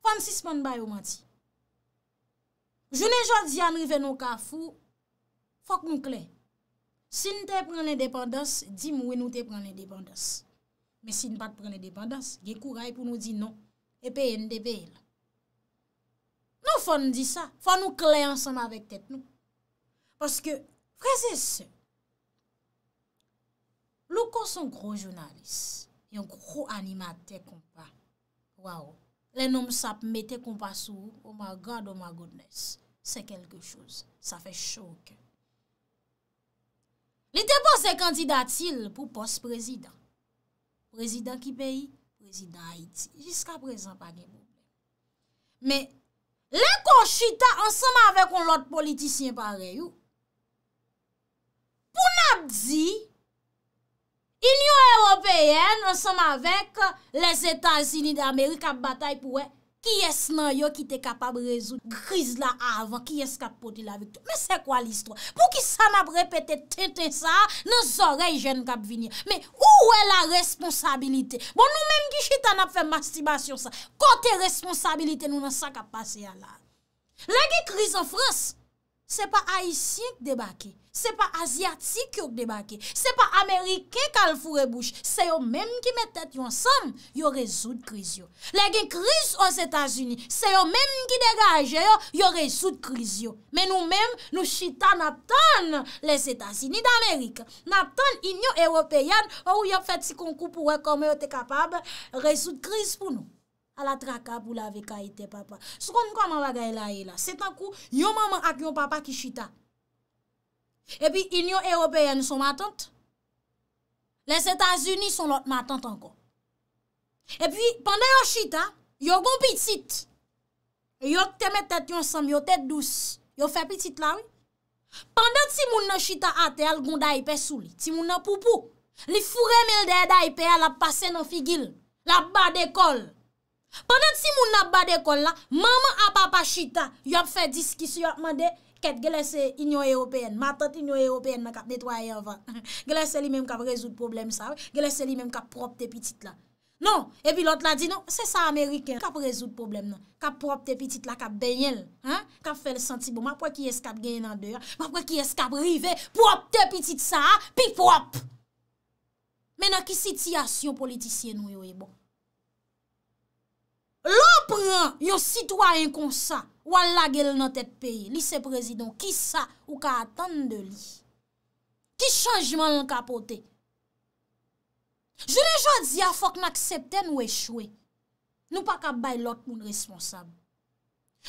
Fwansisman bayou mati. Je ne jodi anrive nou kafou, fwak nou kle. Si nou te prene depandans, di mwen nou te prene depandans. Me si nou pat prene depandans, ge kou ray pou nou di non. e nou, e peye ndepye la. Nou fwak nou di sa, fwak nou kle ansanm avek tet nou. Paske, freze se, Plou kon son kron jounalist, yon kron animat te kompa, waw, le nom sap me te kompa sou, oh my god, oh my goodness, se kelke chouse, sa fe chok. Li te pos de kandidatil pou pos prezident, prezident ki peyi, prezident Haiti, jiska prezant pa gen moun. Me, le kon chita ansama ave kon lot politisyen pare yo, pou nap di, Inyo européen, an som avèk, les Etats-Unis d'Amérique ap batay pou wè. Ki es nan yo ki te kapab rezout. Grize la avan, ki es kap poti la vèk tou. Mè se kwa l'istro? Pou ki san ap repete te te sa, nan zorey jen kap vinye. Mè, ou wè la responsabilite? Bon nou mèm gi chita nap fèm mastibasyon sa. Kote responsabilite nou nan sa kap pase ya la. Lè gi krize an frans. Se pa Haitien k debake, se pa Asyatik yo k debake, se pa Amerike kal furebouche, se yo menm ki metet yon son, yo rezout kriz yo. Le gen kriz yo S.E.T.A.Z.U.N.I. se yo menm ki degaje yo, yo rezout kriz yo. Men nou menm nou chita natan le S.E.T.A.Z.U.N.I. da Amerike, natan inyo Europeyan ou yo fet si konkou pou wek kome yo te kapab rezout kriz pou nou. A la traka pou la veka ite papa. Sou kon nou kon nan waga e la e la. Se tankou, yon mama ak yon papa ki chita. E pi, inyon European son matante. Les Etats-Unis son lot matante ankon. E pi, pandan yon chita, yon gon pitit. E yon teme tet yon sam, yon tet douz. Yon fe pitit la we. Pandan ti moun nan chita ate, al gon da ipe sou li. Ti moun nan poupou. Li fure melde da ipe, al ap pase nan figil. La ba de kol. Pendant si moun ap ba dekoll la, maman ap ap ap chita, yop fe diski sou yop mande, ket gelese inyo European, matote inyo European na kap detwaye avan. Geleseli menm kap rezout problem sa, geleseli menm kap prop te pitit la. Non, epi lot la di non, se sa Ameriken, kap rezout problem nan, kap prop te pitit la, kap benyel. Kap fe l senti bon, mapwe ki eskap genye nan deyon, mapwe ki eskap rive, prop te pitit sa, pi prop. Menan ki siti asyon politisyen nou yo e bon. Lò pre, yon sitwa yon konsa, wala gel nan tet peyi, lise prezidon, ki sa ou ka atan de li? Ki chanjman an kapote? Jounen jò di a fok nou aksepte nou e chwe, nou pa kap bay lot moun responsab.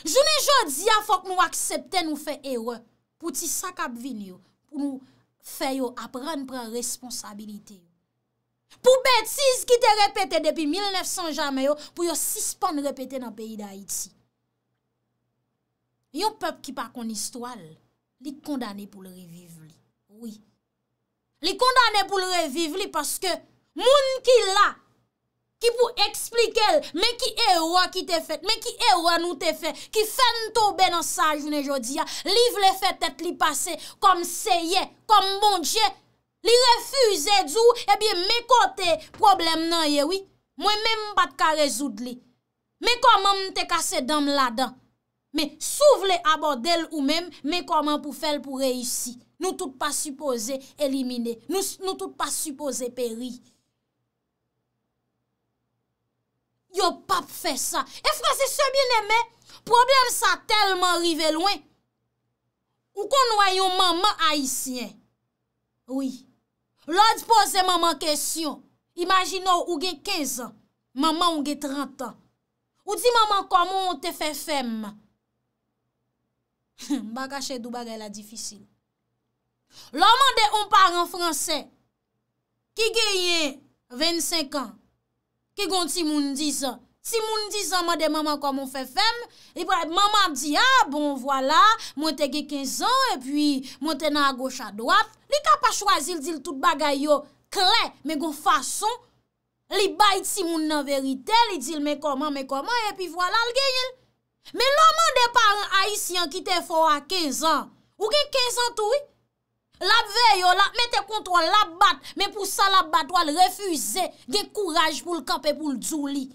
Jounen jò di a fok nou aksepte nou fe ewe, pou ti sa kap vini yo, pou nou fe yo apren pre responsabilite yo. Pou betiz ki te repete depi 1900 jame yo, pou yo sispon repete nan peyi da Haiti. Yon pep ki pa kon istwal, li kondane pou l reviv li. Oui. Li kondane pou l reviv li, paske moun ki la, ki pou explike, men ki erwa ki te fet, men ki erwa nou te fet, ki fen tobe nan sajounen jodi ya, li vle fet et li pase, kom seye, kom bondje, Li refuze djou, ebyen eh mè kote problem nan yewi. Mwen mèm bat ka rezoud li. Mè koman mte kase dam la dan. Mè souvle abo del ou mèm, mè koman pou fel pou reisi. Nou tout pa suppose elimine. Nou tout pa suppose peri. Yo pap fè sa. E fransè se mè mè, problem sa telman rive lwen. Ou kon wè yon maman haisyen. Oui. Lò di pose maman kesyon, imagino ou ge 15 an, maman ou ge 30 an. Ou di maman, koman ou te fe fem? Mbaka chedou bagay la difisil. Lò mende ou par an franse, ki geye 25 an, ki gonti moun 10 an. Si moun di zanman de maman kon moun fè fèm, e pou ap maman di, ah bon, voilà, moun te ge 15 ans, e pi moun te nan a goch a doat, li ka pa chwazi li dil tout bagay yo, kle, me go fason, li bayi si moun nan verite, li dil me koman, me koman, e pi voilà, lge yil. Me loman de par an haisyan ki te fò a 15 ans, ou gen 15 ans toui? Lap ve yo, lap mette kontro, lap bat, me pou sa lap bat, wale refuze, gen kouraj pou l kapè pou l djouli.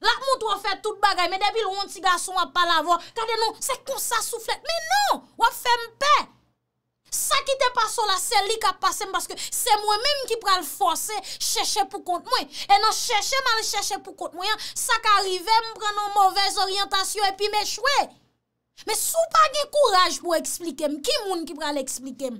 La moun tou a fè tout bagay, mè debi loun ti gason wap pa la vò, kande non, se kon sa souflet, mè non, wap fè mpè. Sa ki te pasò la sel li ka pasèm, baske se mwen mèm ki pral fòse chèche pou kont mwen, e nan chèche mal chèche pou kont mwen, sa ka arrive mwen pran nou mowèz oryantasyon epi mè chwe. Mè sou pa ge kouraj pou eksplikem, ki moun ki pral eksplikem?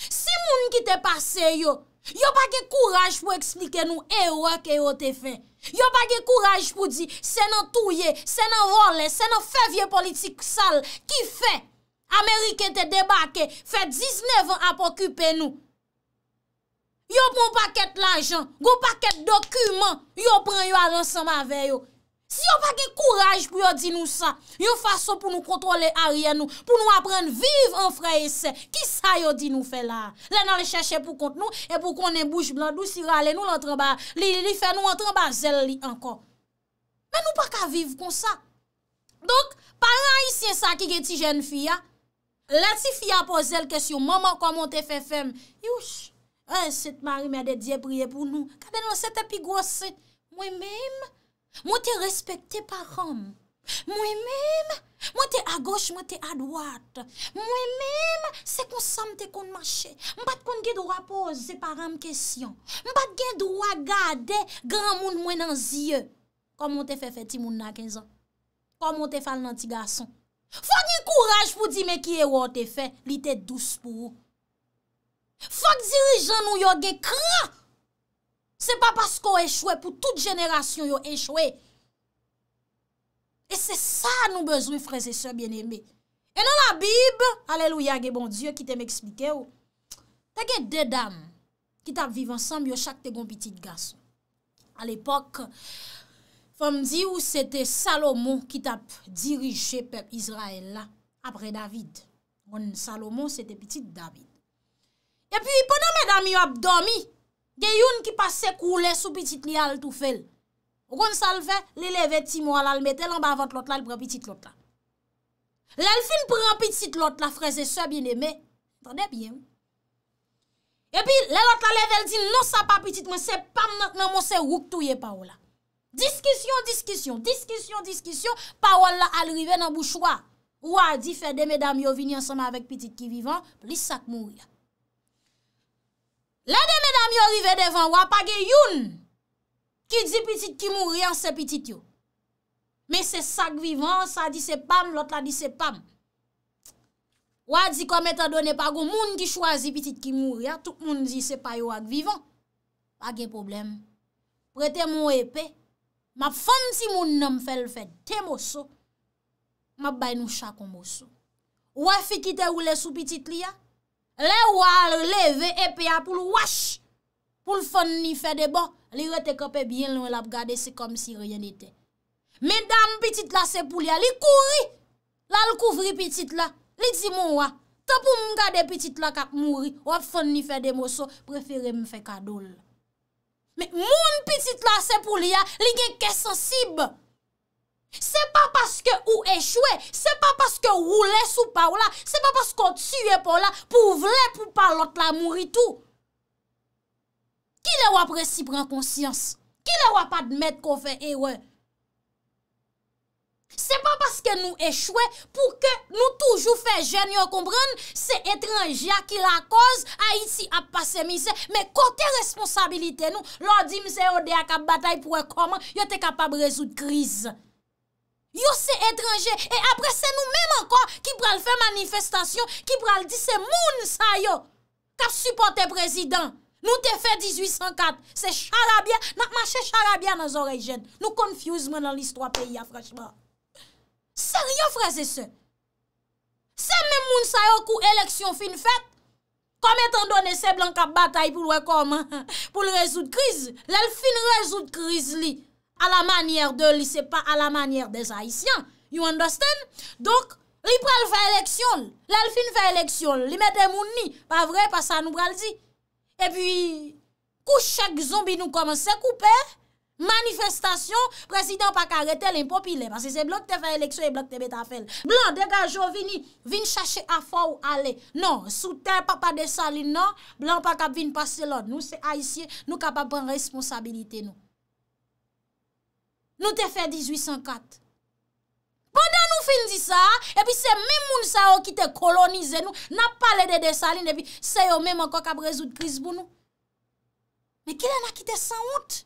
Si moun ki te pasè yo, yo pa ge kouraj pou eksplikem nou erwa ke yo te fèm. Yo bagye kouraj pou di, se nan touye, se nan role, se nan fevye politik sal, ki fe, Amerike te debake, fe 19 an ap okupe nou. Yo pon paket l'ajan, go paket dokumen, yo pran yo alansan ma veyo. Si yo pa ki kouraj pou yo di nou sa, yo faso pou nou kontrole ariye nou, pou nou apren viv enfre ese, ki sa yo di nou fe la? Le nan le chèche pou kont nou, e pou konen bouche blan, dou si rale nou lontre ba, li li li fè nou lontre ba zèl li ankon. Men nou pa ka viv kon sa. Donk, paran isye sa ki geti jen fia, leti fia pou zèl kèsyou, maman komon te fè fèm, yush, e eh, set mari mè de diè priye pou nou, kade nou set epi gosè, mwen mèm, Mwen te respekte pa ram, mwen menm, mwen te a goch, mwen te a dwat, mwen menm, se kon sam te kon mache, mwen bat kon gen do a poze pa ram kesyon, mwen bat gen do a gade gran moun mwen nan zye, kon mwen te fefe ti moun nan 15 an, kon mwen te fal nan ti gason. Fok ni kouraj pou di me ki e wote fe, li te douz pou ou. Fok dirijan nou yo gen kran. Se pa pasko e chwe pou tout jenerasyon yo e chwe. E se sa nou bezwi freze se bien eme. E nan la bib, aleluya ge bon Diyo ki te m eksplike ou, te gen dedam ki tap vive ansam yo chak te gon pitit gas. A l'epok, fèm di ou se te Salomon ki tap dirije pep Israel la apre David. Moun Salomon se te pitit David. E pi iponan mè dami yo ap domi. Ke yon ki pase kou les ou pitit li al tou fel. O kon sa l fe, li leve ti mou al al metel an ba avant lot la, li pren pitit lot la. Le l fin pren pitit lot la, freze se biene me. Tande bien. E pi, le lot la leve l di, non sa pa pitit, mwen se pam nan mwen se wouk touye pa ou la. Diskisyon, diskisyon, diskisyon, diskisyon, pa ou la al rive nan bou chwa. Ou a di fe de medam yo vini ansama avèk pitit ki vivan, pli sak moun ya. Le de medam yo rive devan, wapage youn ki di pitit ki mou riyan se pitit yo. Me se sak vivan, sa di se pam, lot la di se pam. Wadzi kome ta done pago moun ki chwazi pitit ki mou riyan, tout moun di se payo wak vivan. Page problem. Prete moun epe, map fon si moun nam fel fed, te moso. Map bay nou chakon moso. Wafi kite ou lesu pitit liya, Le wal, le ve, epe ya pou l'wash. Pou l'fon ni fede bon, li rete kopè biyen lwen lap gade, se kom si reyen ete. Medam pitit la sepulia, li kouri, lal kouvri pitit la. Li di moun wak, te pou mwen gade pitit la kak mouri, wap fon ni fede moso, prefere mwen fe kadol. Men moun pitit la sepulia, li gen kesan sib. Se pa paske ou echwe, se pa paske ou ou les ou pa ou la, se pa paske ou tsu ou e pa ou la, pou ou vle pou pa lot la mouri tou. Ki le wap resipren konsyans? Ki le wap admet kon fe ewe? Se pa paske nou echwe pou ke nou toujou fe jen yo kompran se etranja ki la koz a iti ap pase mise, me kote responsabilite nou lodi mse o de akab batay pou ekoman yo te kapab rezout kriz. Yo se etranje, e apre se nou menm ankon, ki pral fe manifestasyon, ki pral di se moun sa yo, kap supporte prezident, nou te fe 1804, se charabia, nak mache charabia nan zorey jen, nou konfuse men nan list 3 peya, frachman. Seryo freze se, se menm moun sa yo kou eleksyon fin fet, kom etan donese blan kap batay pou lwekoman, pou l rezout kriz, lel fin rezout kriz li. A la manyer de lise pa, a la manyer de zayisyen. You understand? Donk, li pral fa eleksyon. Lèl fin fa eleksyon. Li mèdè moun ni. Pa vre, pa sa nou pral di. E pi, kou chèk zombi nou komanse, kou pè. Manifestasyon, prezident pa karetè lèm popilè. Pasè se blok te fa eleksyon, blok te betafèl. Blan, degajò vini, vini chache a fò ou ale. Non, sou tè papade salin nan, blan pa kap vin paselon. Nou se ayisyen, nou kapap pran responsabilite nou. Nou te fe 1804. Banda nou fin di sa, epi se men moun sa yo ki te kolonize nou, na pale de de saline, epi se yo men moun koka brezout kriz bou nou. Me kile nan ki te san out?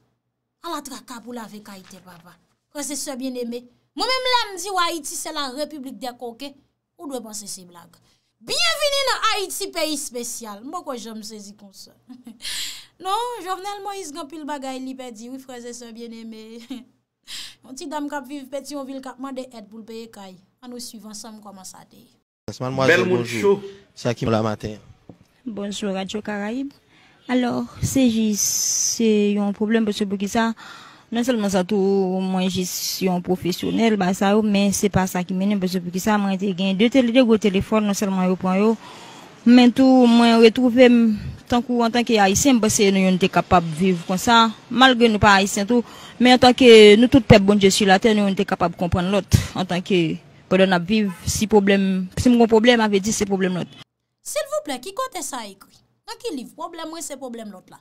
An la trakab ou la vek a ite baban. Prese se bien eme. Mou men mlem di ou a iti se la republik de koke, ou dwe panse se blague. Bienveni nan a iti peyi spesyal. Mwen kwa jom se zi kon se. Non, javnel mo yisgan pil bagay lipe di, ou prese se bien eme. Mwen ti dam kap viv pe ti yon vil kap Mwen de et pou lbeye kay An nou suivansan mwen kwa man sa de Bel mounjou Sakim la maten Bonjou Radio Karaib Alors se jis se yon problem Non selman sa tou Mwen jis yon profesyonel Men se pa sakim menen Mwen te gen de go telefon Non selman yo pon yo Men tou mwen retrouve Tan kou an tan ki aysen Mwen te kapap viv kon sa Mal gen nou pa aysen tou Men an tanke nou tout pep bonje si la ten, nou an te kapab kompon lot an tanke pou don ap viv si moun kon problem ave di se problem lot. Sil vouple, ki kote sa ekwi? Nan ki liv, problem wè se problem lot la?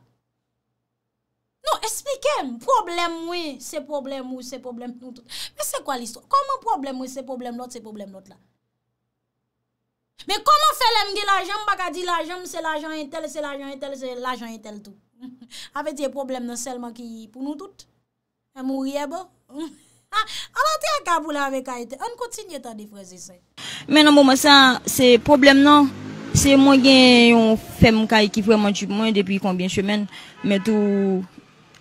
Non, esplike m, problem wè se problem wè se problem nou tout. Men se kwa listo? Koman problem wè se problem lot se problem lot la? Men koman felem ge la jem baka di la jem se la jem etel se la jem etel se la jem etel tout? Ave di e problem nan selman ki pou nou tout? A mouri e bo. Alati a kabou la ve kajite, an koutinye tan di freze se. Men an mou mwasa, se problem nan? Se mwen gen yon fem kaj ki vweman di mwen depi konbyen chemen, men tou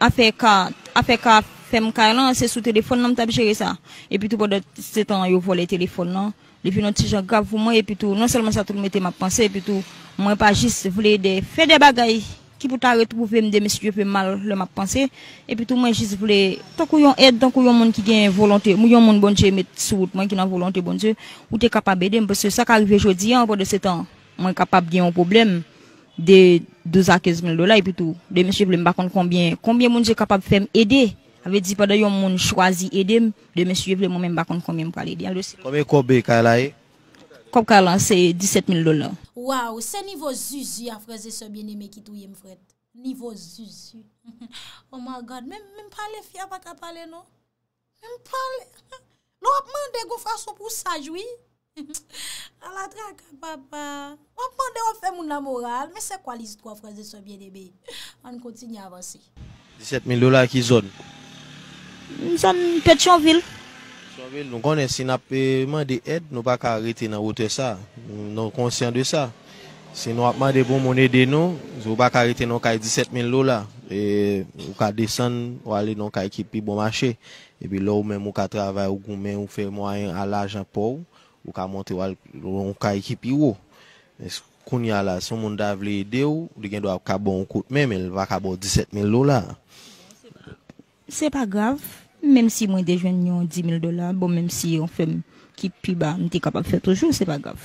afe ka fem kaj lan, se sou telefon nan tapjere sa. E pwitou pwede se tan yo vwole telefon nan. De fin an ti jan gav mwen, e pwitou non selman sa trumete mwen panse, e pwitou mwen pa jis vwile de fwe de bagayi. qui peut retrouver des monsieur fait mal le m'a pensé et puis tout moi juste voulais tant qu'on aide tant qu'on monde qui gagne volonté mon monde bon Dieu mais sur moi qui n'a volonté bon Dieu ou t'es capable d'aider parce que ça qui arrive aujourd'hui hein, en de ce temps moi capable avoir un problème de 12 à 15 000 dollars et puis tout de monsieur voulais me combien combien monde est capable faire aider avait dit pendant yon monde choisi aider de monsieur voulais moi même pas combien pour aider combien combien Kom kalan, se 17000 lola. Waou, se nivou zuzu a fraze se biene me ki touye mfret. Nivou zuzu. Oh my God, men mpale fya pa ka pale nou. Men mpale. Nou apman de go fra son pou sajoui. La la tra ka papa. Opman de wap fe moun la moral. Me se kwa li zi kwa fraze se biene be. Man kontinye avansi. 17000 lola ki zon? Zon Petionville. Nou konen, si na peman eh, de ed, nou baka rete nan wote sa. Nou konsen de sa. Si nou apman de bon mounen de nou, nou baka rete nan kaj 17,000 lola. E, ou ka desen wale nan kaj kipi bon mache. Ebi lou men mou ka travay ou goun men ou fe mwen alajan pou. Ou ka monte wale nan kaj kipi wou. E koun ya la, si moun davle de ou, di gen do apkabon kout men men, nou baka bo 17,000 lola. Se pa grav? Mem si mwen dejen yon 10.000 dola, bon, mem si yon fèm ki pi ba, mwen te kapap fè toujoun, se pa gav.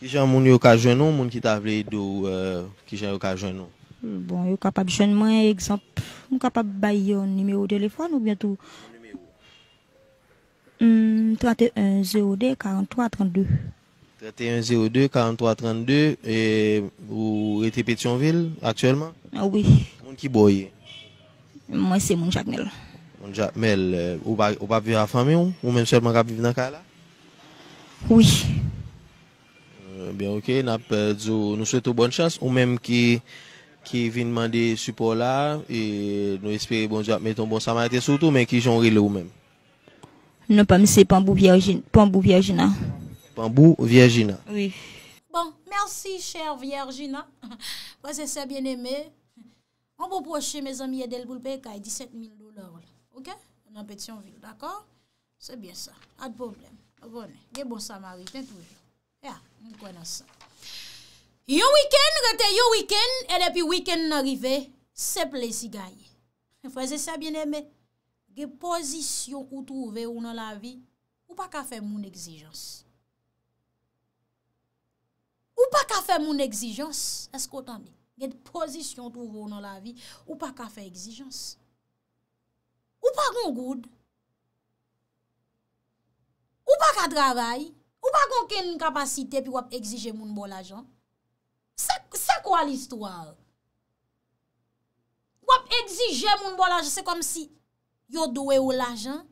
Ki jen moun yon ka jen nou, moun ki ta vle yi dou euh, ki jen yon ka jen nou? Hmm, bon, yon kapap jen mwen, ekzamp, moun kapap bay yon nime ou telefon ou bientou? Nime ou? 3102 43 32. 3102 43 32, e, ou ete Petionville, akchèlman? A, ah oui. Moun ki boye? Mwen se moun chaknel. Mon Mel, vous euh, ou pas vivre à famille ou, même seulement vous vivre dans la Oui. Euh, bien OK, nous souhaitons bonne chance ou même qui qui vient demander support là et nous espérons bon Dieu mettre un bon samaritain surtout mais qui j'en le ou même. Non pas c'est Pambou Virgin, Pambou Virginia. Hein. Pambou Virginia. Oui. Bon, merci chère Virginia. Hein. Parce que bien aimé. On vous prochain mes amis Edel Boulpe 17 minutes. Ok, nan peti yon vil, d'akor? Se bien sa, ad problem. A bon, gen bon samariten toujou. Ya, mwen kwenan sa. Yon wikend, rete yon wikend, en epi wikend nan rive, se ple si gaye. Yon faze sa bien eme. Gen pozisyon ou touve ou nan la vi, ou pa ka fe moun egzijans? Ou pa ka fe moun egzijans? Esko tan mi? Gen pozisyon ou touve ou nan la vi, ou pa ka fe egzijans? Ou pa kon goud? Ou pa ka dravay? Ou pa kon ken kapasite pi wap exije moun bol ajan? Se kwa l'istwa? Wap exije moun bol ajan, se kom si yo doye ou l'ajan?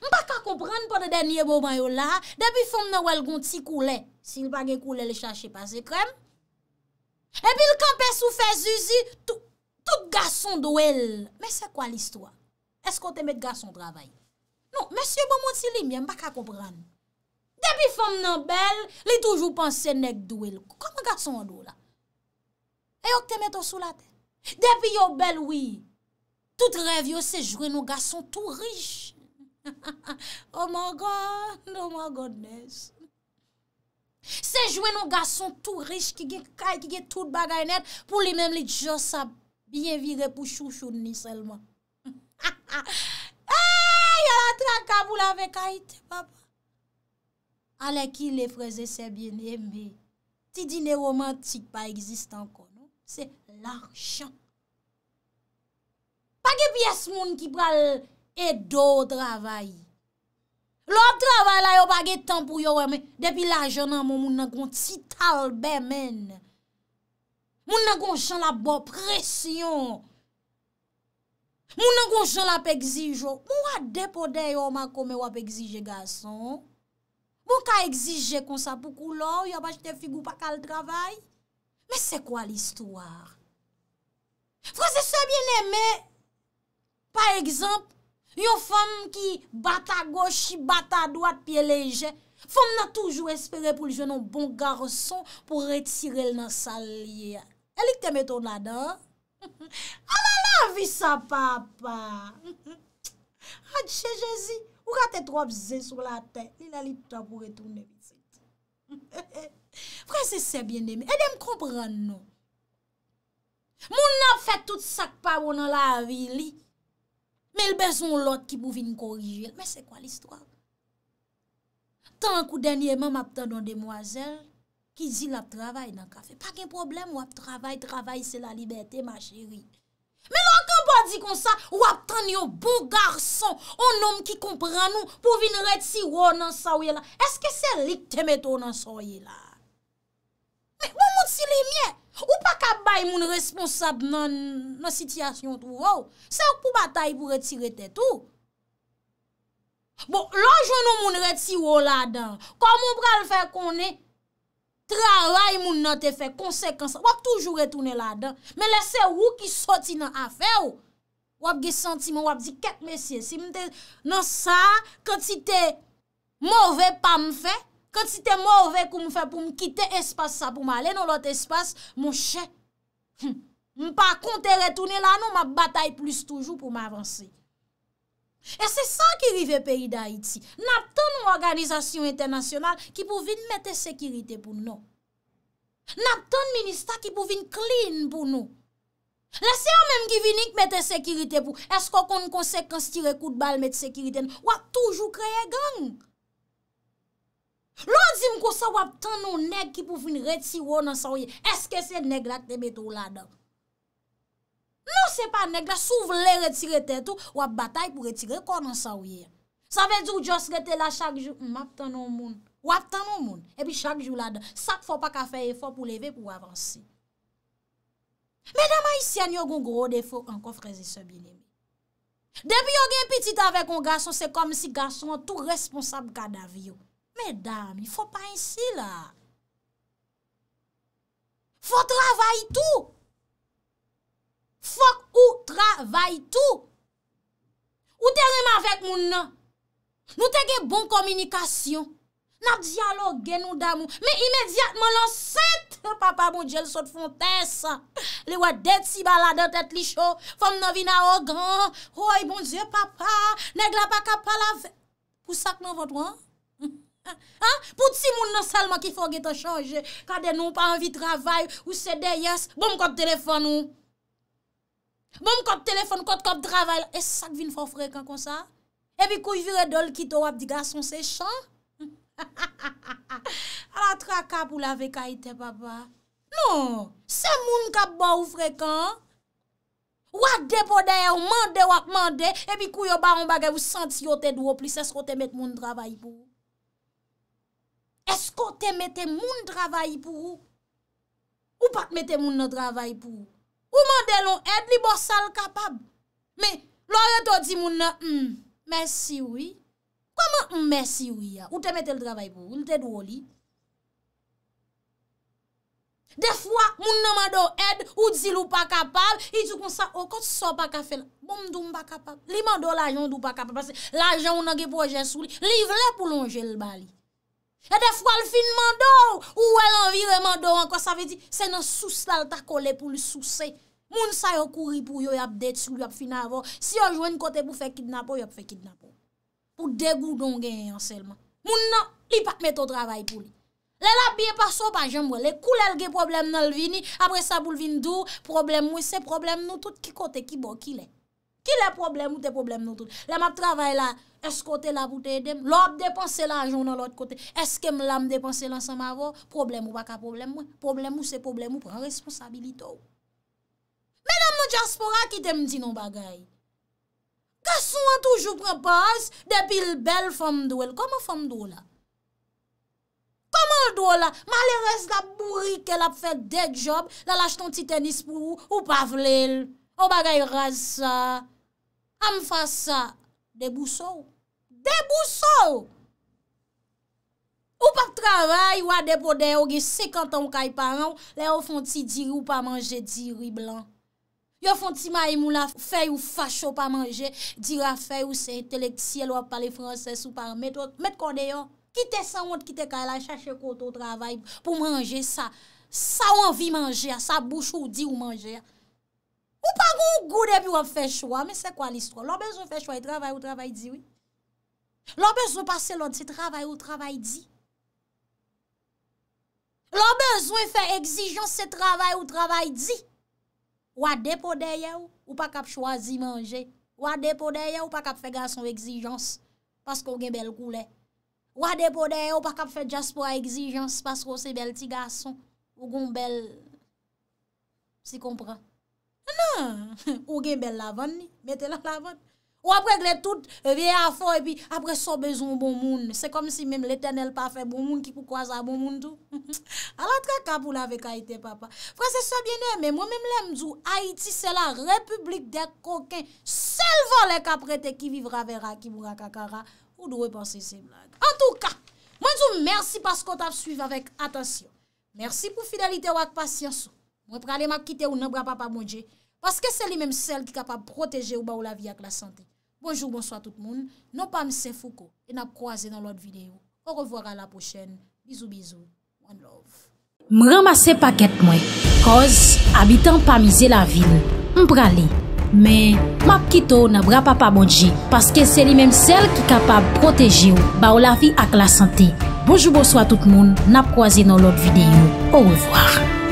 Mpa ka kompren pou de denye mouman yo la, debi fom nou el goun ti koule, si nipa gen koule le chache pa se krem, epi l'kampes ou fe zuzi, tou gason do el, me se kwa l'istwa? Esko te met gason travay? Non, monsye bon moun si li, mwen baka kompran. Depi fom nan bel, li toujou panse nek dwe lko. Kama gason an do la? E yo te met ou sou la ten? Depi yo bel, oui. Tout rev yo sejwe nou gason tou riche. Oh my God, oh my Godness. Sejwe nou gason tou riche ki gen kaj ki gen tout bagay net pou li men li josa bien vire pou chou chou ni selman. Ha ha, yon la tra kabou non? non, la ve kait, papa. Ale ki le freze se bien eme, ti dine romantik pa existan kono, se larchan. Pake piyes moun ki pral edo o travay. Lop travay la yo pake tan pou yon wemen, depi la jona moun moun nan kon tital be men. Moun nan kon chan la bo presyon. Moun nan kon chan la pe gzij yo. Moun wad depo de yo mako me wap pe gzij yo gason. Moun ka gzij yo konsa pou kou lo, yo bache te figou pa kal travay. Me se kwa l'histoire? Frosè se bien eme, pa ekzamp, yo fèm ki bata gochi, bata dwat, piye leje, fèm nan toujou espere pou l'jwenon bon gason, pou retirel nan salye. Elik teme ton adan? A la la vi sa papa. Adje jezi, ou kate trope ze sou la ten, li la liptan pou retoune. Vreze se bien de mi, e de m kompran nou. Moun nan fe tout sakpa wou nan la vi li, me l bezon lot ki bouvin korijel. Me se kwa listwa? Tan kou denye mè m aptan nan demwazèl, Ki zil ap travay nan kafe. Pa gen problem wap travay. Travay se la liberté ma chéri. Me lankan pa di konsa wap tan yo bon garson. On nom ki kompran nou pou vin reti wò nan sawe la. Eske se lik temeto nan sawe la? Me wou moun si le mien. Ou pa ka bay moun responsab nan sityasyon tou wò. Se wou pou batay pou reti wò. Bon, lon joun nou moun reti wò la dan. Kwa moun pral fè konè. Rara yi moun nan te fe konsekans, wap toujou retounen la dan, men lese wou ki soti nan afe ou, wap ge sentimen, wap di ket mesye si, nan sa, kwen ti te mouve pa mwen fe, kwen ti te mouve kwen mwen fe pou mwen kite espas sa pou mwen ale nan lot espas, mwen che, hmm, mwen pa kon te retounen la nan, mwen batay plus toujou pou mwen avansi. E se sa ki rive peyi da iti, nap ton nou organizasyon internasyonal ki pou vin mette sekirite pou nou. Nap ton minister ki pou vin klin pou nou. Lese an menm ki vinik mette sekirite pou, esko kon konsekansi re kout bal mette sekirite pou, wap toujou kreye gang. Lwa di mkosa wap ton nou neg ki pou vin reti wou nan sa ouye, eske se neg lak te mette wou lada pou. Nou se pa neg la sou vle retirete mm, tout, wap batay pou retire konan sa ouye. Sa ve di ou dios rete la chak jou, wap tan nou moun, wap tan nou moun, e pi chak jou la dan. Sak fò pa ka fè e fò pou leve pou avansi. Medan ma yisi an yon goun gro defo an kon frezi se bine. Depi yon gen piti tave kon gason, se kom si gason an tout responsab kada vyo. Medan, yon fò pa insi la. Fò travay tout. Fok ou travay tou. Ou te rem avèk moun nan? Nou te gen bon kominikasyon. Nap diyalogue gen nou damou. Me imediatman lan sent. Papa moun djel sot fonte sa. Le wadet si balade tet li chou. Fom nan vina ogan. Hoi moun dje papa. Neg la pa kapal avèk. Pou sak nan vantou an? Pou ti moun nan salman ki fok gen te chanje. Kade nou pa anvi travay. Ou se deyes. Boum kote telefon nou. Bonm kote telefon, kote kote dravay, esak vin fò frekan kon sa? Ebi kou yu vire dol kito wap diga son se chan? A la tra kap ou la vek a ite papa? Non, se moun kap ba ou frekan, wak depo de, wak mande, wak mande, ebi kou yo baron bagay wousant si yo te dwo plis, esko te met moun dravay pou? Esko te mette moun dravay pou? Ou pak mette moun nou dravay pou? Ou mande loun ed li borsal kapab. Me, lor eto di moun na, hmm, mersi wii. Kwa moun mersi wii ya? Ou te mette l travay pou? Ou te dwo li? De fwa, moun nan mado ed, ou di loun pa kapab, i djou kon sa, okot oh, so pa kafe la. Bon, moun doun pa kapab. Li mando l ajan doun pa kapab. L ajan ou nage poje sou li. Li vle pou lonje l bali. E de fwa l finman do ou wè l envireman do an kwa sa ve di se nan sou slal takole pou li sou se. Moun sa yo kouri pou yo yap det sou, yo yap finna avon. Si yo jwen kote pou fe kidnapo, yo yap fe kidnapo. Pou degou don gen yon selman. Moun nan, li pa mèt o travay pou li. Le lap biye pa so pa jen mwen, le koulel ge problem nan l vini, apre sa pou l vini dour, problem mwen se problem nou tout ki kote ki bokile. Ki le problem ou te problem nou tout? Le map travay la, eskote la pou te edem, lop depanse la anjon nan lop kote, eske m la m depanse lan sa mavo, problem ou baka problem mwen, problem ou se problem ou pren responsabilite ou. Menan mou diaspora ki te m di nou bagay. Kasou an toujou prebaz, depil bel fom dou el, koman fom dou la? Koman dou la? Ma le res la bourri ke la fè de job, la laj ton ti tenis pou ou, ou pa vlel, ou bagay raz sa, Am fasa, debou sou. Debou sou! Ou pak travay, ou adepode, ou ge sekantan ou kay paran, le ou fonti diri ou pa manje diri blan. Yo fonti ma imou la fey ou fache ou pa manje, diri a fey ou se intelektisyel ou ap pale franses ou pa met, met konde yo. Kite san ou kite kay la, chache koto travay pou manje sa. Sa ou anvi manje ya, sa bouchou di ou manje ya. Ou pa goun gou debi wap fè chwa, men se kwa listro? Lò bezwen fè chwa e travay ou travay di, oui? Lò bezwen pase lò ti travay ou travay di? Lò bezwen fè egzijans se travay ou travay di? Ou a depo deye ou? Ou pa kap chwazi manje? Ou a depo deye ou? Ou pa kap fè gason vè egzijans? Paske ou gen bel koule. Ou a depo deye ou? Ou pa kap fè jaspo a egzijans? Paske ou se bel ti gason? Ou goun bel? Si kompran? Nan, ou gen bel lavande ni, mette la lavande. Ou apre glet tout, eh, veye a foy, apre sobezon bon moun. Se kom si menm l'eternel pafe bon moun ki pou kwaza bon moun tou. Alantre kapou la vek Haiti, papa. Fransese, sa biene, menm ou menm lem djou, Haiti se la republik de kokin, selvan le kaprete ki vivra ve ra ki mou ra kakara, ou dwe panse se blague. En tou ka, mwen djou mersi paskot ap suive avek atensyon. Mersi pou fidelite wak pasyanson. Mwen prale map kite ou nan bra pa pa modje Paske se li menm sel ki kapab proteje ou ba ou la vi ak la sante Bonjou bonso a tout moun Non pa mse foko E nan proaze nan lot videyo Ou revoar a la pochen Bizou bizou Mwen love Mwen ramase paket mwen Koz abitan pa mize la vil Mwen prale Men map kite ou nan bra pa pa modje Paske se li menm sel ki kapab proteje ou ba ou la vi ak la sante Bonjou bonso a tout moun Nan proaze nan lot videyo Ou revoar